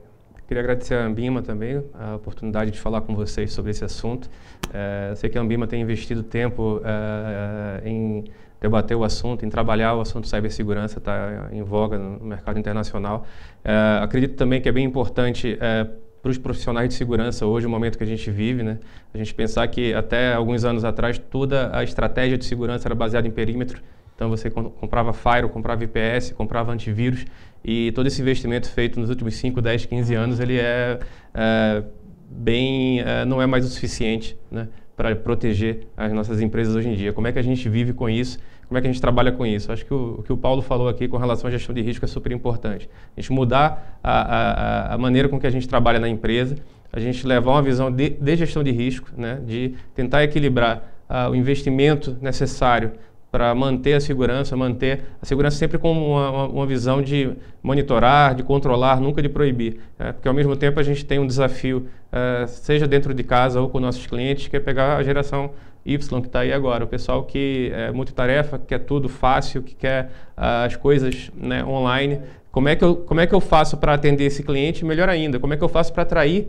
Queria agradecer a Ambima também a oportunidade de falar com vocês sobre esse assunto. É, sei que a Ambima tem investido tempo é, é, em debater o assunto, em trabalhar o assunto de cibersegurança, está em voga no mercado internacional. É, acredito também que é bem importante é, para os profissionais de segurança hoje, o momento que a gente vive, né? A gente pensar que até alguns anos atrás toda a estratégia de segurança era baseada em perímetro, então você comprava Firewall, comprava IPS, comprava antivírus e todo esse investimento feito nos últimos 5, 10, 15 anos, ele é, é bem, é, não é mais o suficiente né, para proteger as nossas empresas hoje em dia. Como é que a gente vive com isso? Como é que a gente trabalha com isso? Acho que o, o que o Paulo falou aqui com relação à gestão de risco é super importante. A gente mudar a, a, a maneira com que a gente trabalha na empresa, a gente levar uma visão de, de gestão de risco, né, de tentar equilibrar uh, o investimento necessário para manter a segurança, manter a segurança sempre com uma, uma, visão de monitorar, de controlar, nunca de proibir. Né? Porque ao mesmo tempo a gente tem um desafio, uh, seja dentro de casa ou com nossos clientes, que é pegar a geração Y que está aí agora, o pessoal que é multitarefa, que quer tudo fácil, que quer uh, as coisas né, online. Como é que eu, como é que eu faço para atender esse cliente? Melhor ainda, como é que eu faço para atrair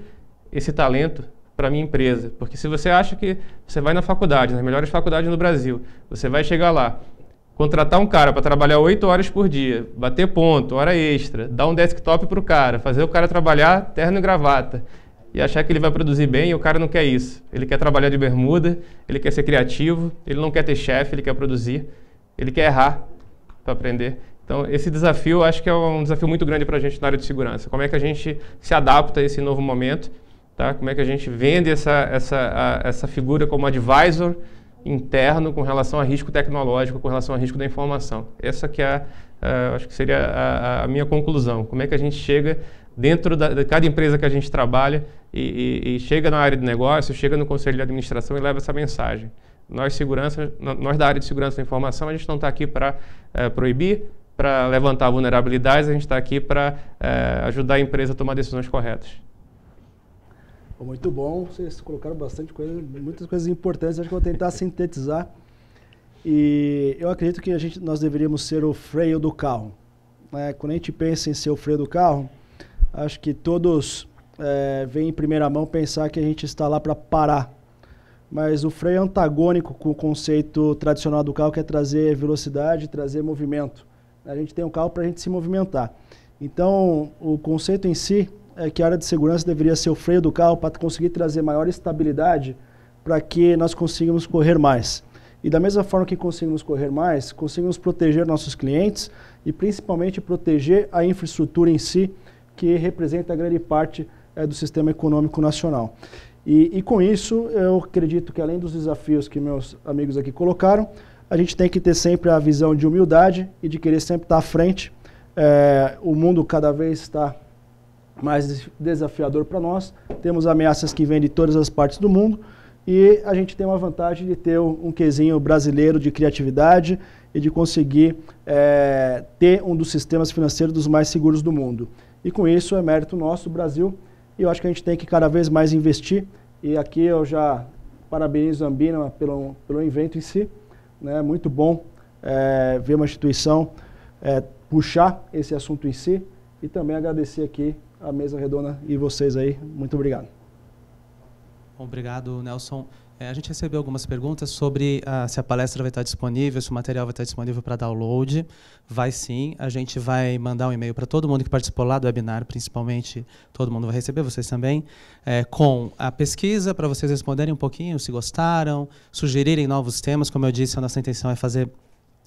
esse talento para a minha empresa. Porque se você acha que você vai na faculdade, nas melhores faculdades do Brasil, você vai chegar lá, contratar um cara para trabalhar 8 horas por dia, bater ponto, hora extra, dar um desktop para o cara, fazer o cara trabalhar terno e gravata e achar que ele vai produzir bem e o cara não quer isso. Ele quer trabalhar de bermuda, ele quer ser criativo, ele não quer ter chefe, ele quer produzir, ele quer errar para aprender. Então, esse desafio, acho que é um desafio muito grande para a gente na área de segurança. Como é que a gente se adapta a esse novo momento Tá? Como é que a gente vende essa, essa, a, essa figura como advisor interno com relação a risco tecnológico, com relação a risco da informação. Essa que é, a, acho que seria a, a, minha conclusão. Como é que a gente chega dentro da, de cada empresa que a gente trabalha e, e, e chega na área de negócio, chega no conselho de administração e leva essa mensagem. Nós, segurança, nós da área de segurança da informação, a gente não está aqui para eh, proibir, para levantar vulnerabilidades, a gente está aqui para eh, ajudar a empresa a tomar decisões corretas.
Muito bom, vocês colocaram bastante coisa, muitas coisas importantes, acho que vou tentar sintetizar. E eu acredito que a gente, nós deveríamos ser o freio do carro. É, quando a gente pensa em ser o freio do carro, acho que todos é, vêm em primeira mão pensar que a gente está lá para parar. Mas o freio é antagônico com o conceito tradicional do carro, que é trazer velocidade, trazer movimento. A gente tem um carro para a gente se movimentar. Então, o conceito em si é que a área de segurança deveria ser o freio do carro para conseguir trazer maior estabilidade para que nós consigamos correr mais. E da mesma forma que conseguimos correr mais, conseguimos proteger nossos clientes e principalmente proteger a infraestrutura em si, que representa a grande parte é, do sistema econômico nacional. E, e, com isso, eu acredito que além dos desafios que meus amigos aqui colocaram, a gente tem que ter sempre a visão de humildade e de querer sempre estar à frente. É, o mundo cada vez está mais desafiador para nós. Temos ameaças que vêm de todas as partes do mundo e a gente tem uma vantagem de ter um quesinho brasileiro de criatividade e de conseguir é, ter um dos sistemas financeiros dos mais seguros do mundo. E com isso é mérito nosso, Brasil, e eu acho que a gente tem que cada vez mais investir. E aqui eu já parabenizo a Ambina pelo, pelo evento em si. Né? Muito bom é, ver uma instituição é, puxar esse assunto em si e também agradecer aqui a mesa redonda e vocês aí. Muito obrigado.
Obrigado, Nelson. É, a gente recebeu algumas perguntas sobre ah, se a palestra vai estar disponível, se o material vai estar disponível para download. Vai sim, a gente vai mandar um e-mail para todo mundo que participou lá do webinar, principalmente, todo mundo vai receber, vocês também, é, com a pesquisa para vocês responderem um pouquinho, se gostaram, sugerirem novos temas. Como eu disse, a nossa intenção é fazer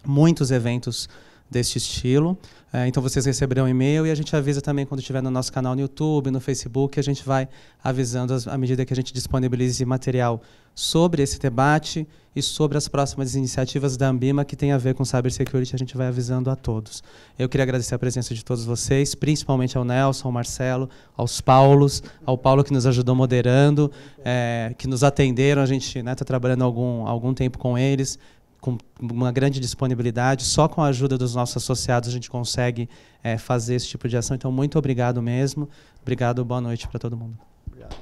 muitos eventos deste estilo. É, então vocês receberão um e-mail e a gente avisa também quando estiver no nosso canal no YouTube, no Facebook, a gente vai avisando à medida que a gente disponibilize material sobre esse debate e sobre as próximas iniciativas da Ambima que tem a ver com cybersecurity, a gente vai avisando a todos. Eu queria agradecer a presença de todos vocês, principalmente ao Nelson, ao Marcelo, aos Paulos, ao Paulo que nos ajudou moderando, é, que nos atenderam, a gente está né, tá trabalhando algum algum tempo com eles com uma grande disponibilidade. Só com a ajuda dos nossos associados a gente consegue é, fazer esse tipo de ação. Então, muito obrigado mesmo. Obrigado, boa noite para todo mundo. Obrigado.